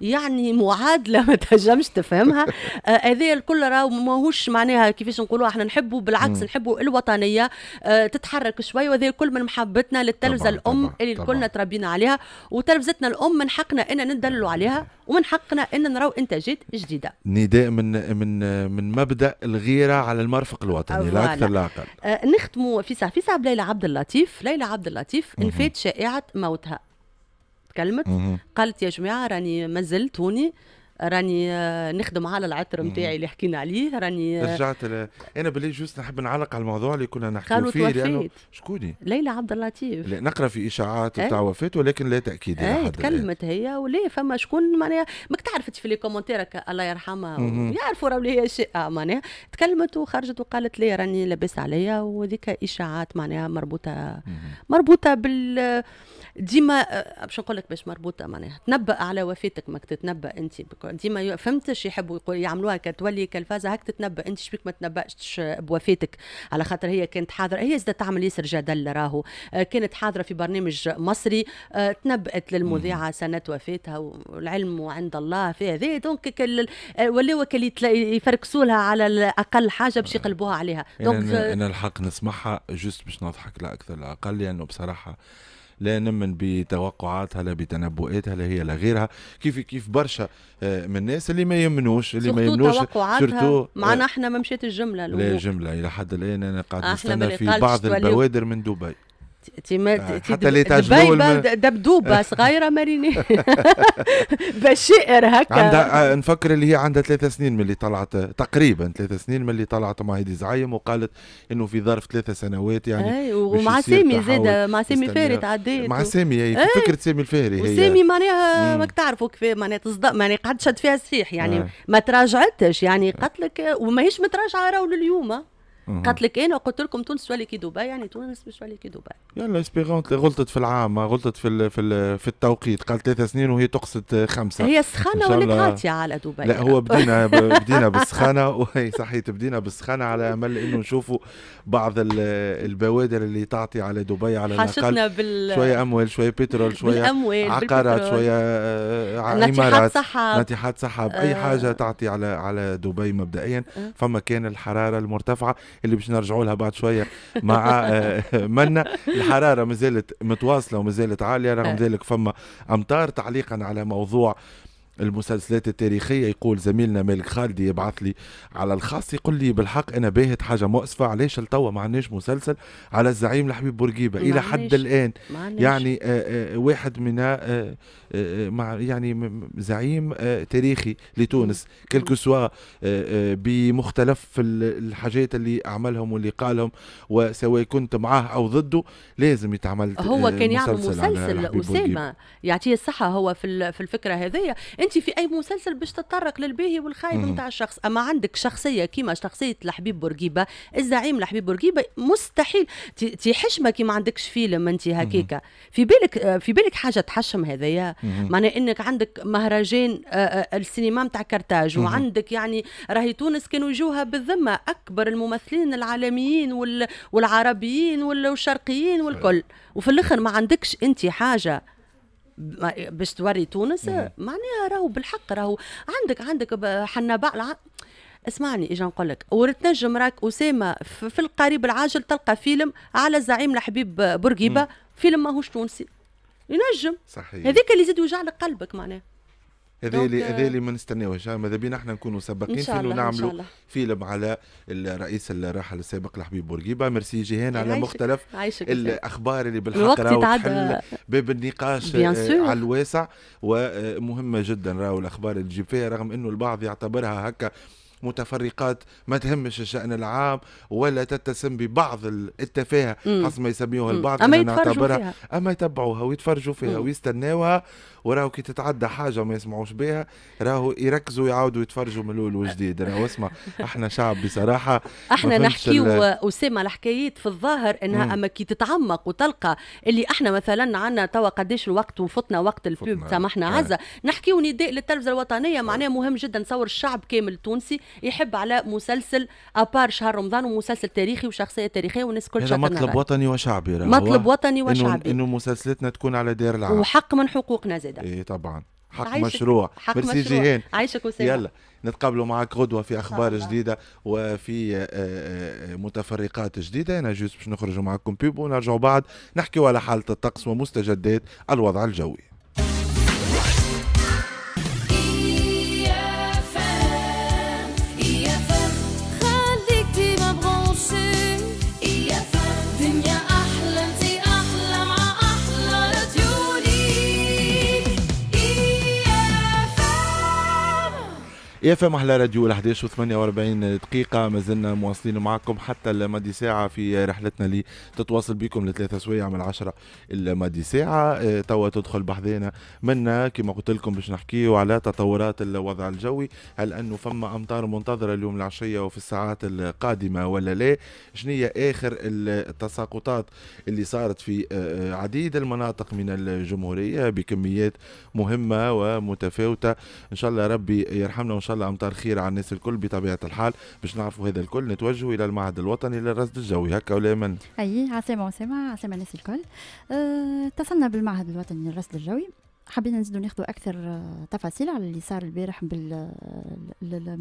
يعني معادله ما تنجمش تفهمها آه الكل راهو ماهوش معناها كيفاش نقولوا احنا نحبوا بالعكس نحبوا الوطنيه تتحرك شوي وهذه الكل من محبتنا للتلفزه الام اللي الكلنا تربينا عليها وتلفزتنا الام من حقنا ان ندللوا عليها ومن حقنا ان نراو انتاجات جديده نداء من من من مبدا الغير كبيره على المرفق الوطني لا اكثر لا اقل آه نختموا في صحفي ليلى عبد اللطيف ليلى عبد اللطيف انفات شائعه موتها تكلمت قالت يا جماعه راني مازلت هوني راني آه، نخدم على العطر نتاعي اللي حكينا عليه راني آه، رجعت ل... انا باللي جوست نحب نعلق على الموضوع اللي كنا نحكي فيه لانه شكوني ليلى عبد اللطيف نقرا في اشاعات نتاع إيه. وفاة ولكن لا تاكيد اي تكلمت هي ولا فما شكون معناها ماك تعرفت في لي كومنتير الله يرحمها يعرفوا راهو هي شيء آه، معناها تكلمت وخرجت وقالت لي راني لاباس عليا وذيك اشاعات معناها مربوطه مربوطه بال ديما آه، باش نقول لك باش مربوطه معناها تنبأ على وفاتك ماك تتنبأ انت ديما فهمتش يحبوا يعملوها كتولي كالفازه هاك تتنبأ انت شبيك ما تنبأتش بوفاتك على خاطر هي كانت حاضره هي زادت تعمل ياسر جدل راهو آه، كانت حاضره في برنامج مصري آه، تنبأت للمذيعه سنه وفاتها والعلم عند الله في هذا دونك ولاو يفركسوا لها على الاقل حاجه باش يقلبوها عليها دونك انا, الحق نسمعها جوست باش نضحك لا اكثر لا اقل لانه بصراحه لا نمن بتوقعاتها لا بتنبؤاتها لا هي لا غيرها كيف كيف برشا آه، من الناس اللي ما يمنوش اللي ما يمنوش سورتو معنا آه، احنا ما مشات الجمله لا جمله الى حد الان انا قاعد نستنى في بعض البوادر من دبي آه، حتى اللي دبيبه دبدوبه صغيره ماريني بشائر هكا عندها آه، نفكر اللي هي عندها ثلاثة سنين من اللي طلعت آه، تقريبا ثلاثة سنين من اللي طلعت مع هيدي زعيم وقالت انه في ظرف ثلاثة سنوات يعني أي ومع سامي زاد مع سامي فاري تعديت مع سامي هي فكره سامي الفاري هي وسامي معناها ماك تعرفوا كيف معناها تصدق معناها قعدت شد فيها السيح يعني ما تراجعتش يعني قالت لك وماهيش متراجعه راهو لليوم قالت لك إيه، انا قلت لكم تونس تولي كي دبي يعني تونس مش تولي كي دبي يلا اسبيرونت غلطت في العام غلطت في في, في التوقيت قال ثلاث سنين وهي تقصد خمسه هي سخانه ولا غاطيه على دبي لا هو بدينا بدينا بالسخانه وهي صحيت بدينا بالسخانه على امل انه نشوفوا بعض البوادر اللي تعطي على دبي على حاشتنا بال شويه اموال شويه بترول شويه عقارات شويه عمارات آه، آه، نتيحات سحاب نتيحات اي آه. حاجه تعطي على على دبي مبدئيا فما كان الحراره المرتفعه اللي باش نرجعوا لها بعد شويه مع آه، منا الحراره مازالت متواصله ومازالت عاليه رغم إيه. ذلك فما امطار تعليقا على موضوع المسلسلات التاريخيه يقول زميلنا مالك خالدي يبعث لي على الخاص يقول لي بالحق انا باهت حاجه مؤسفه علاش لتوا ما عندناش مسلسل على الزعيم الحبيب بورقيبه الى حد الان معنيش. يعني آآ آه، آآ آه، واحد من آه، مع يعني زعيم تاريخي لتونس كل سوا بمختلف الحاجات اللي عملهم واللي قالهم وسواء كنت معاه او ضده لازم يتعمل هو كان يعمل مسلسل, مسلسل اسامه يعطيه الصحه هو في الفكره هذه انت في اي مسلسل باش تتطرق للباهي والخايب نتاع الشخص اما عندك شخصيه كيما شخصيه الحبيب بورقيبه الزعيم الحبيب بورقيبه مستحيل تي حشمه كي ما عندكش فيلم انت هكيكا في بالك في بالك حاجه تحشم هذايا معناها انك عندك مهرجان آه، آه، السينما نتاع كرتاج وعندك يعني راهي تونس كانوا يجوها بالذمه اكبر الممثلين العالميين والعربيين والشرقيين والكل وفي الاخر ما عندكش انت حاجه باش توري تونس معناها راهو بالحق راهو عندك عندك حنبال اسمعني اجا نقول لك وتنجم راك اسامه في القريب العاجل تلقى فيلم على الزعيم الحبيب بورقيبه فيلم ماهوش تونسي ينجم صحيح هذاك اللي يزيد يوجع لك قلبك معناها هذيلي هذيلي ما نستناوش ماذا بينا احنا نكونوا سباقين في ونعملوا فيلم على الرئيس الراحل السابق الحبيب بورقيبه ميرسي جيهان على مختلف الاخبار اللي بالحق راهو تحل باب النقاش آه، على الواسع ومهمه جدا راهو الاخبار اللي تجيب فيها رغم انه البعض يعتبرها هكا متفرقات ما تهمش الشأن العام ولا تتسم ببعض التفاهة حسب ما يسميوها البعض أما يتفرجوا فيها. أما يتبعوها ويتفرجوا فيها ويستناوها وراهو كي تتعدى حاجة ما يسمعوش بها راهو يركزوا يعاودوا يتفرجوا من الأول وجديد راهو اسمع احنا شعب بصراحة احنا نحكيو أسامة الحكايات في الظاهر انها مم. اما كي تتعمق وتلقى اللي احنا مثلا عندنا توا قداش الوقت وفتنا وقت الفيوب سامحنا آه. عزة نحكيو نداء للتلفزة الوطنية معناه مهم جدا نصور الشعب كامل التونسي يحب على مسلسل ابار شهر رمضان ومسلسل تاريخي وشخصيه تاريخيه والناس كل هذا مطلب وطني وشعبي مطلب وطني وشعبي انه مسلسلاتنا تكون على دار العام وحق من حقوقنا زاده اي طبعا حق عايشك. مشروع حق ميرسي مشروع. جيهان عايشك وسام يلا نتقابلوا معك غدوه في اخبار جديده وفي آه، آه، متفرقات جديده انا جوست باش نخرجوا معكم بيب ونرجعوا بعد نحكيوا على حاله الطقس ومستجدات الوضع الجوي يا فهم على راديو 11 و 48 دقيقه مازلنا مواصلين معكم حتى المادي ساعه في رحلتنا اللي تتواصل بكم لثلاثه سوايع من العشرة المادي ساعه آه، توا تدخل بحذينا منا كما قلت لكم باش نحكيو على تطورات الوضع الجوي هل انه فما امطار منتظره اليوم العشيه وفي الساعات القادمه ولا لا شنية اخر التساقطات اللي صارت في آه، آه، عديد المناطق من الجمهوريه بكميات مهمه ومتفاوته ان شاء الله ربي يرحمنا وان شاء شاء الله امطار خير على الناس الكل بطبيعه الحال باش نعرفوا هذا الكل نتوجهوا الى المعهد الوطني للرصد الجوي هكا ولا من اي عسلامه وسامه عسلامه الناس الكل أه، اتصلنا بالمعهد الوطني للرصد الجوي حبينا نزيدو ناخذوا اكثر آه، تفاصيل على اللي صار البارح بال آه،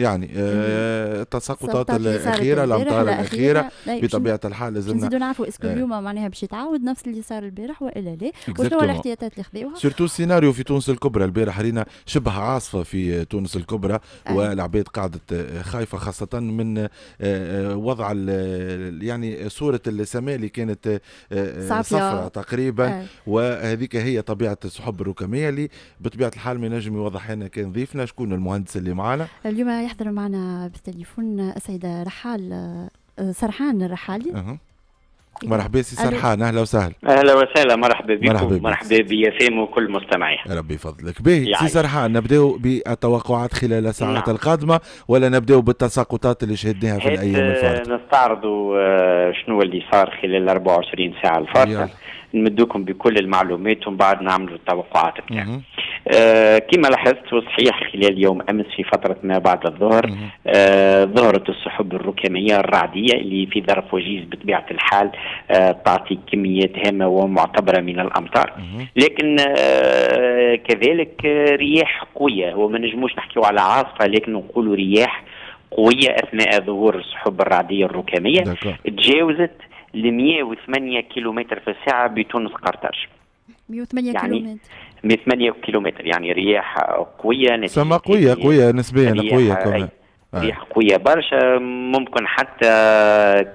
يعني التساقطات آه، الاخيره الامطار الاخيره بطبيعه الحال لازم نزيدو نعرفوا اسكو آه. اليوم معناها باش يتعاود نفس اللي صار البارح والا لا وشنو الاحتياطات اللي خذوها سيرتو السيناريو في تونس الكبرى البارح رينا شبه عاصفه في تونس الكبرى آه. والعباد قعدت خايفه خاصه من وضع يعني صوره السماء اللي كانت صفراء تقريبا وهذيك هي طبيعه السحب الركاميه اللي بطبيعه الحال ما نجم يوضح لنا كان ضيفنا شكون المهندس اللي معنا اليوم يحضر معنا بالتليفون السيدة رحال آه، سرحان الرحالي مرحبا سي سرحان اهلا وسهلا اهلا وسهلا مرحبا بكم مرحبا, مرحبا بياسام وكل مستمعيها ربي يفضلك باهي سي يعني. سرحان نبداو بالتوقعات خلال الساعات نعم. القادمه ولا نبداو بالتساقطات اللي شهدناها في الايام الفارطه نستعرضوا آه، شنو اللي صار خلال 24 ساعه الفارطه نمدوكم بكل المعلومات ومن بعد نعملوا التوقعات بتاعنا. آه كما لاحظت صحيح خلال يوم امس في فتره ما بعد الظهر آه ظهرت السحب الركاميه الرعديه اللي في ظرف وجيز بطبيعه الحال آه تعطي كميات هامه ومعتبره من الامطار لكن آه، كذلك آه، رياح قويه وما نجموش نحكيو على عاصفه لكن نقولوا رياح قويه اثناء ظهور السحب الرعديه الركاميه تجاوزت ل 108 كيلومتر في الساعة بتونس قرطاج 108 يعني كيلومتر 108 كيلومتر يعني رياح قوية سما قوية قوية نسبيا قوية كمان آه. ريح قوية برشا ممكن حتى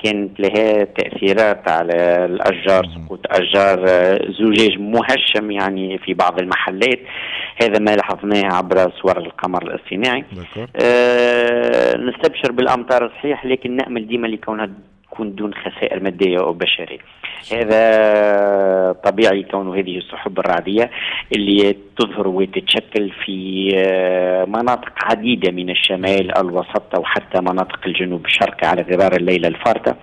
كانت لها تأثيرات على الأشجار سقوط أشجار آه، زجاج مهشم يعني في بعض المحلات هذا ما لاحظناه عبر صور القمر الاصطناعي آه نستبشر بالأمطار صحيح لكن نأمل ديما لكونها تكون دون خسائر ماديه او بشريه. هذا طبيعي كون هذه السحب الرعديه اللي تظهر وتتشكل في آه، مناطق عديده من الشمال الوسط وحتى مناطق الجنوب الشرقي على غرار الليله الفارطه.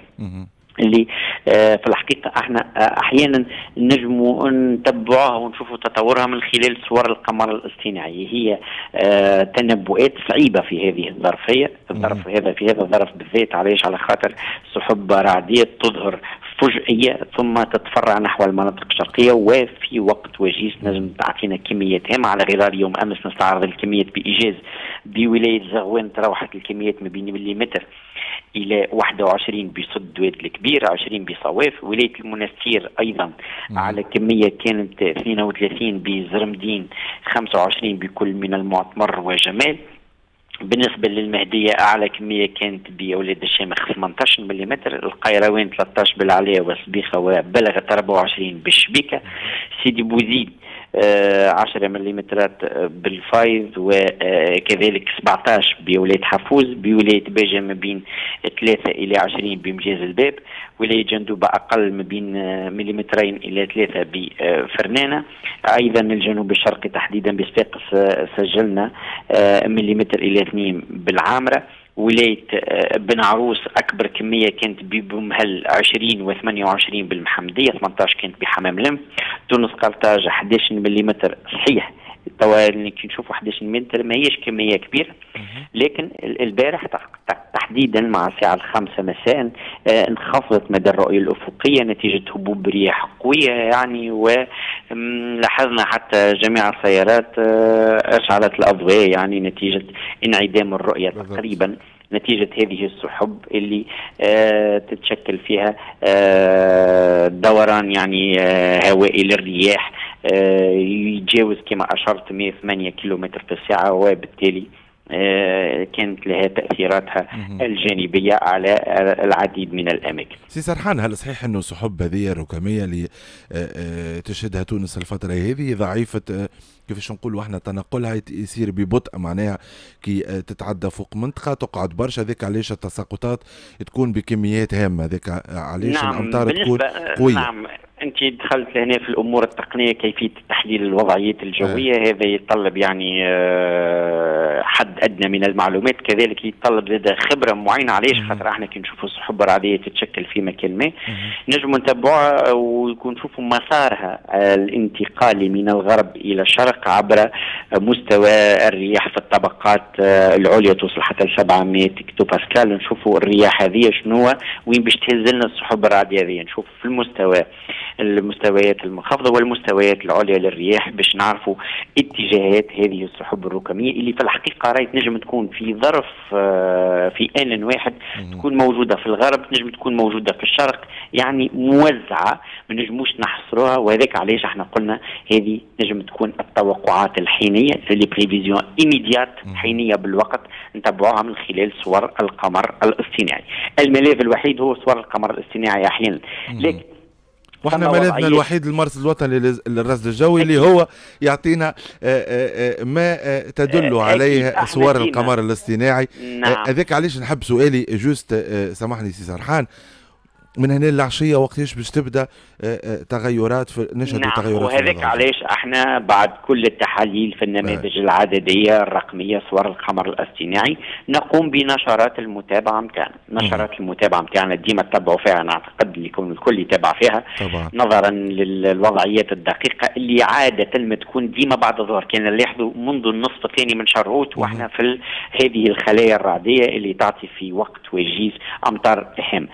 اللي آه، في الحقيقة احنا آه، احيانا نجم نتبعوها ونشوفوا تطورها من خلال صور القمر الاصطناعي هي آه، تنبؤات صعيبة في هذه الظرفية الظرف هذا في هذا الظرف بالذات علاش على خاطر سحب رعدية تظهر فجئية ثم تتفرع نحو المناطق الشرقية وفي وقت وجيز نجم تعطينا كميات هامة على غرار يوم أمس نستعرض الكميات بإيجاز بولاية زغوان تراوحت الكميات ما بين مليمتر الى 21 بصد واد الكبير 20 بصواف ولايه المنستير ايضا مم. على كميه كانت 32 بزرمدين 25 بكل من المعتمر وجمال بالنسبه للمهديه اعلى كميه كانت باولاد الشامخ 18 ملم القيروان 13 بالعليا وسبيخة وبلغت 24 بالشبيكه سيدي بوزيد 10 ملم بالفايز وكذلك 17 بولايه حفوز بولايه باجه ما بين 3 الى 20 بمجاز الباب ولايه جندوبه اقل ما بين آه، مليمترين الى 3 بفرنانه ايضا الجنوب الشرقي تحديدا بصفاقس سجلنا آه، مليمتر الى 2 بالعامره ولايه بن عروس اكبر كميه كانت بمهل 20 و28 بالمحمديه 18 كانت بحمام لم تونس قرطاج 11 ملم صحيح التوا كي نشوفوا 11 متر ما هيش كميه كبيره لكن البارح تحديدا مع الساعه الخامسة مساء آه، انخفضت مدى الرؤيه الافقيه نتيجه هبوب رياح قويه يعني ولاحظنا حتى جميع السيارات آه، اشعلت الاضواء يعني نتيجه انعدام الرؤيه تقريبا نتيجه هذه السحب اللي آه، تتشكل فيها آه، دوران يعني آه، هوائي للرياح يتجاوز كما اشرت 108 كيلومتر في الساعه وبالتالي آه، كانت لها تاثيراتها الجانبيه على العديد من الاماكن. سي سرحان هل صحيح انه سحب هذه الركاميه اللي آه، آه، تشهدها تونس الفتره هذه ضعيفه كيفاش نقولوا احنا تنقلها يصير ببطء معناها كي تتعدى فوق منطقه تقعد برشا هذاك علاش التساقطات تكون بكميات هامه هذاك علاش نعم الامطار تكون قويه. نعم انت دخلت لهنا في الامور التقنيه كيفيه تحليل الوضعيات الجويه أه. هذا يتطلب يعني آه، حد ادنى من المعلومات كذلك يتطلب لدى خبره معينه علاش إيه. خاطر احنا كي نشوفوا السحب الرعديه تتشكل في مكان ما إيه. نجم نتبعها ونشوفوا نشوفوا مسارها آه، الانتقالي من الغرب الى الشرق عبر مستوى الرياح في الطبقات آه، العليا توصل حتى ل 700 كتو باسكال نشوفوا الرياح هذه شنو وين باش تهز لنا السحب الرعديه هذه نشوف في المستوى المستويات المنخفضه والمستويات العليا للرياح باش نعرفوا اتجاهات هذه السحب الركاميه اللي في الحقيقه راهي تنجم تكون في ظرف آه، في ان واحد تكون موجوده في الغرب تنجم تكون موجوده في الشرق يعني موزعه ما نجموش نحصروها وهذاك علاش احنا قلنا هذه نجم تكون التوقعات الحينيه لي بريفيزيون ايميديات حينيه بالوقت نتبعوها من خلال صور القمر الاصطناعي الملاذ الوحيد هو صور القمر الاصطناعي احيانا لكن وحنا ملاذنا الوحيد المرصد الوطني للرصد الجوي اللي هو يعطينا آه، آه، آه، ما تدل عليه صور القمر الاصطناعي نعم. هذاك علاش نحب سؤالي جوست سامحني سي سرحان من هنا العشيه وقتاش باش تبدا آه، آه، تغيرات في نشهد نعم تغيرات وهذاك علاش احنا بعد كل التحاليل في النماذج آه. العدديه الرقميه صور القمر الاصطناعي نقوم بنشرات المتابعه نتاعنا، نشرات المتابعه نتاعنا ديما تتبعوا فيها نعتقد اللي يكون الكل يتابع فيها طبعا. نظرا للوضعيات الدقيقه اللي عاده ما تكون ديما بعد الظهر كان نلاحظوا منذ النصف الثاني من اوت واحنا في هذه الخلايا الرعديه اللي تعطي في وقت وجيز امطار هام.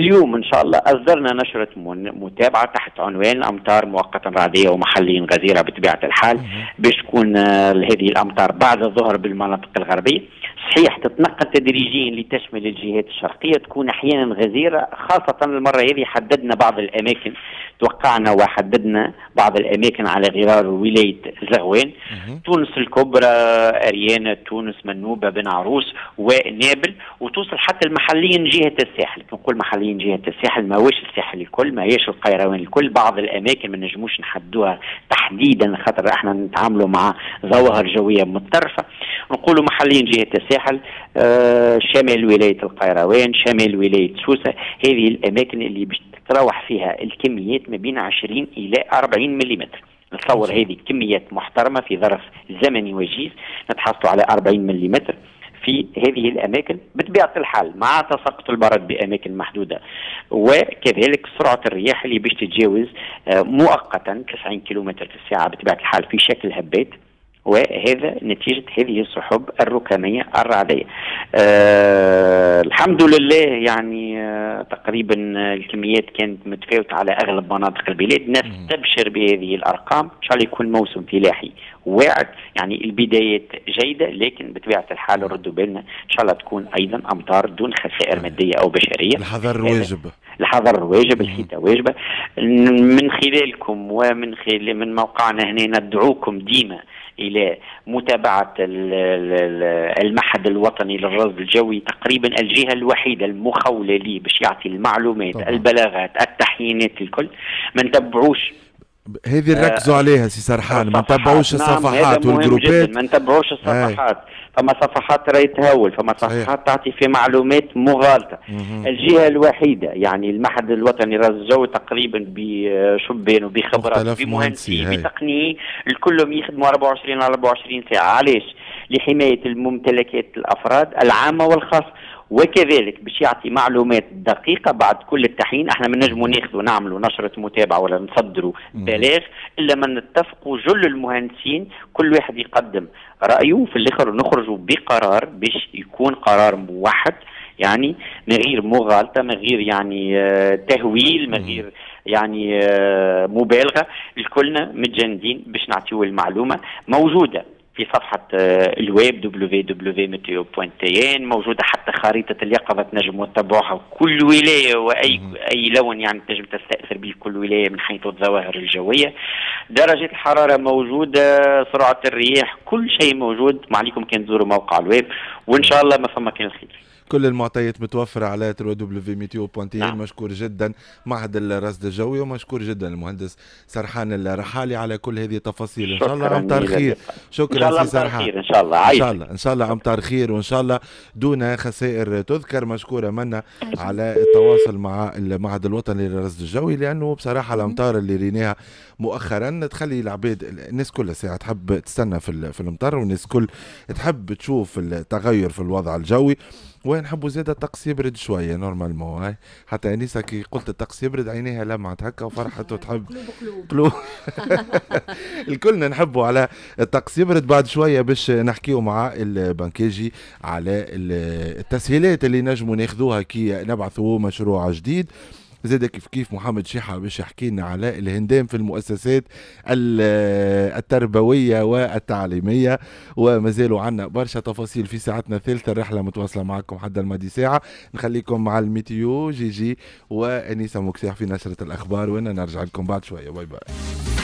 اليوم ان شاء الله اصدرنا نشره متابعه تحت عنوان امطار مؤقتا رعديه ومحليا غزيره بطبيعه الحال باش تكون آه، هذه الامطار بعد الظهر بالمناطق الغربيه صحيح تتنقل تدريجيا لتشمل الجهات الشرقية تكون أحيانا غزيرة خاصة المرة هذه حددنا بعض الأماكن توقعنا وحددنا بعض الأماكن على غرار ولاية زغوان تونس الكبرى أريانا تونس منوبة بن عروس ونابل وتوصل حتى المحليا جهة الساحل نقول محليا جهة الساحل ما هوش الساحل الكل ما هيش القيروان الكل بعض الأماكن ما نجموش نحدوها تحديدا خاطر احنا نتعاملوا مع ظواهر جوية متطرفة نقولوا محليا جهة الساحل الساحل آه، شمال ولايه القيروان شمال ولايه سوسه هذه الاماكن اللي باش تتراوح فيها الكميات ما بين 20 الى 40 ملم نتصور هذه كميات محترمه في ظرف زمني وجيز نتحصلوا على 40 ملم في هذه الاماكن بطبيعه الحال مع تساقط البرد باماكن محدوده وكذلك سرعه الرياح اللي باش تتجاوز آه، مؤقتا 90 كيلومتر في الساعه بطبيعه الحال في شكل هبات وهذا نتيجة هذه السحب الركامية الرعدية أه الحمد لله يعني أه تقريبا الكميات كانت متفاوتة على أغلب مناطق البلاد نستبشر بهذه الأرقام إن شاء الله يكون موسم فلاحي واعد يعني البدايات جيدة لكن بطبيعة الحال ردوا بالنا إن شاء الله تكون أيضا أمطار دون خسائر مادية أو بشرية الحذر واجب الحذر واجب الحيطة واجبة من خلالكم ومن خلال من موقعنا هنا ندعوكم ديما الى متابعه المعهد الوطني للرصد الجوي تقريبا الجهه الوحيده المخوله لي باش يعطي المعلومات طبعا. البلاغات التحيينات الكل ما نتبعوش هذه آه، نركزوا آه عليها سي سرحان ما نتبعوش نعم، الصفحات نعم والجروبات ما نتبعوش إيه. الصفحات فما صفحات راهي تهول فما صفحات تعطي في معلومات مغالطه الجهه الوحيده يعني المعهد الوطني راس الجو تقريبا بشبان وبخبرات بمهندسين بتقنيين الكلهم يخدموا 24 على 24 ساعه علاش لحمايه الممتلكات الافراد العامه والخاصه وكذلك باش يعطي معلومات دقيقه بعد كل التحيين احنا من نجمو ناخذوا نعملوا نشره متابعه ولا نصدروا بلاغ الا ما نتفقوا جل المهندسين كل واحد يقدم رايه في الاخر نخرجوا بقرار باش يكون قرار موحد يعني من غير مغالطه من غير يعني آه، تهويل من غير يعني آه، مبالغه الكلنا متجندين باش نعطيو المعلومه موجوده في صفحة آه، الويب www.meteo.tn موجودة حتى خريطة اليقظة تنجم تتبعوها كل ولاية وأي أي لون يعني تنجم تستأثر به كل ولاية من حيث الظواهر الجوية درجة الحرارة موجودة سرعة الرياح كل شيء موجود ما عليكم كان تزوروا موقع الويب وإن شاء الله ما فما كان خير كل المعطيات متوفرة على www.meteo.in نعم. مشكور جدا معهد الرصد الجوي ومشكور جدا المهندس سرحان الرحالي على كل هذه التفاصيل ان شاء الله امطار خير شكرا سي سرحان ان شاء الله عايز. ان شاء الله ان شاء الله امطار خير وان شاء الله دون خسائر تذكر مشكورة منا على التواصل مع المعهد الوطني للرصد الجوي لانه بصراحة الامطار اللي ريناها مؤخرا تخلي العباد الناس كلها ساعة تحب تستنى في, في الامطار والناس كل تحب تشوف التغير في الوضع الجوي نحبوا زاده الطقس يبرد شويه نورمالمون هاي حتى انيسه كي قلت الطقس يبرد عينيها لمعت هكا وفرحت وتحب قلوب قلوب الكلنا نحبوا على الطقس يبرد بعد شويه باش نحكيو مع البنكاجي على التسهيلات اللي نجموا ناخذوها كي نبعثوا مشروع جديد زاد كيف كيف محمد شيحة باش يحكي لنا على الهندام في المؤسسات التربوية والتعليمية ومازالوا عندنا برشا تفاصيل في ساعتنا الثالثة الرحلة متواصلة معكم حتى الماضي ساعة نخليكم مع الميتيو جي جي وانيسة مكساح في نشرة الأخبار وأنا نرجع لكم بعد شوية باي باي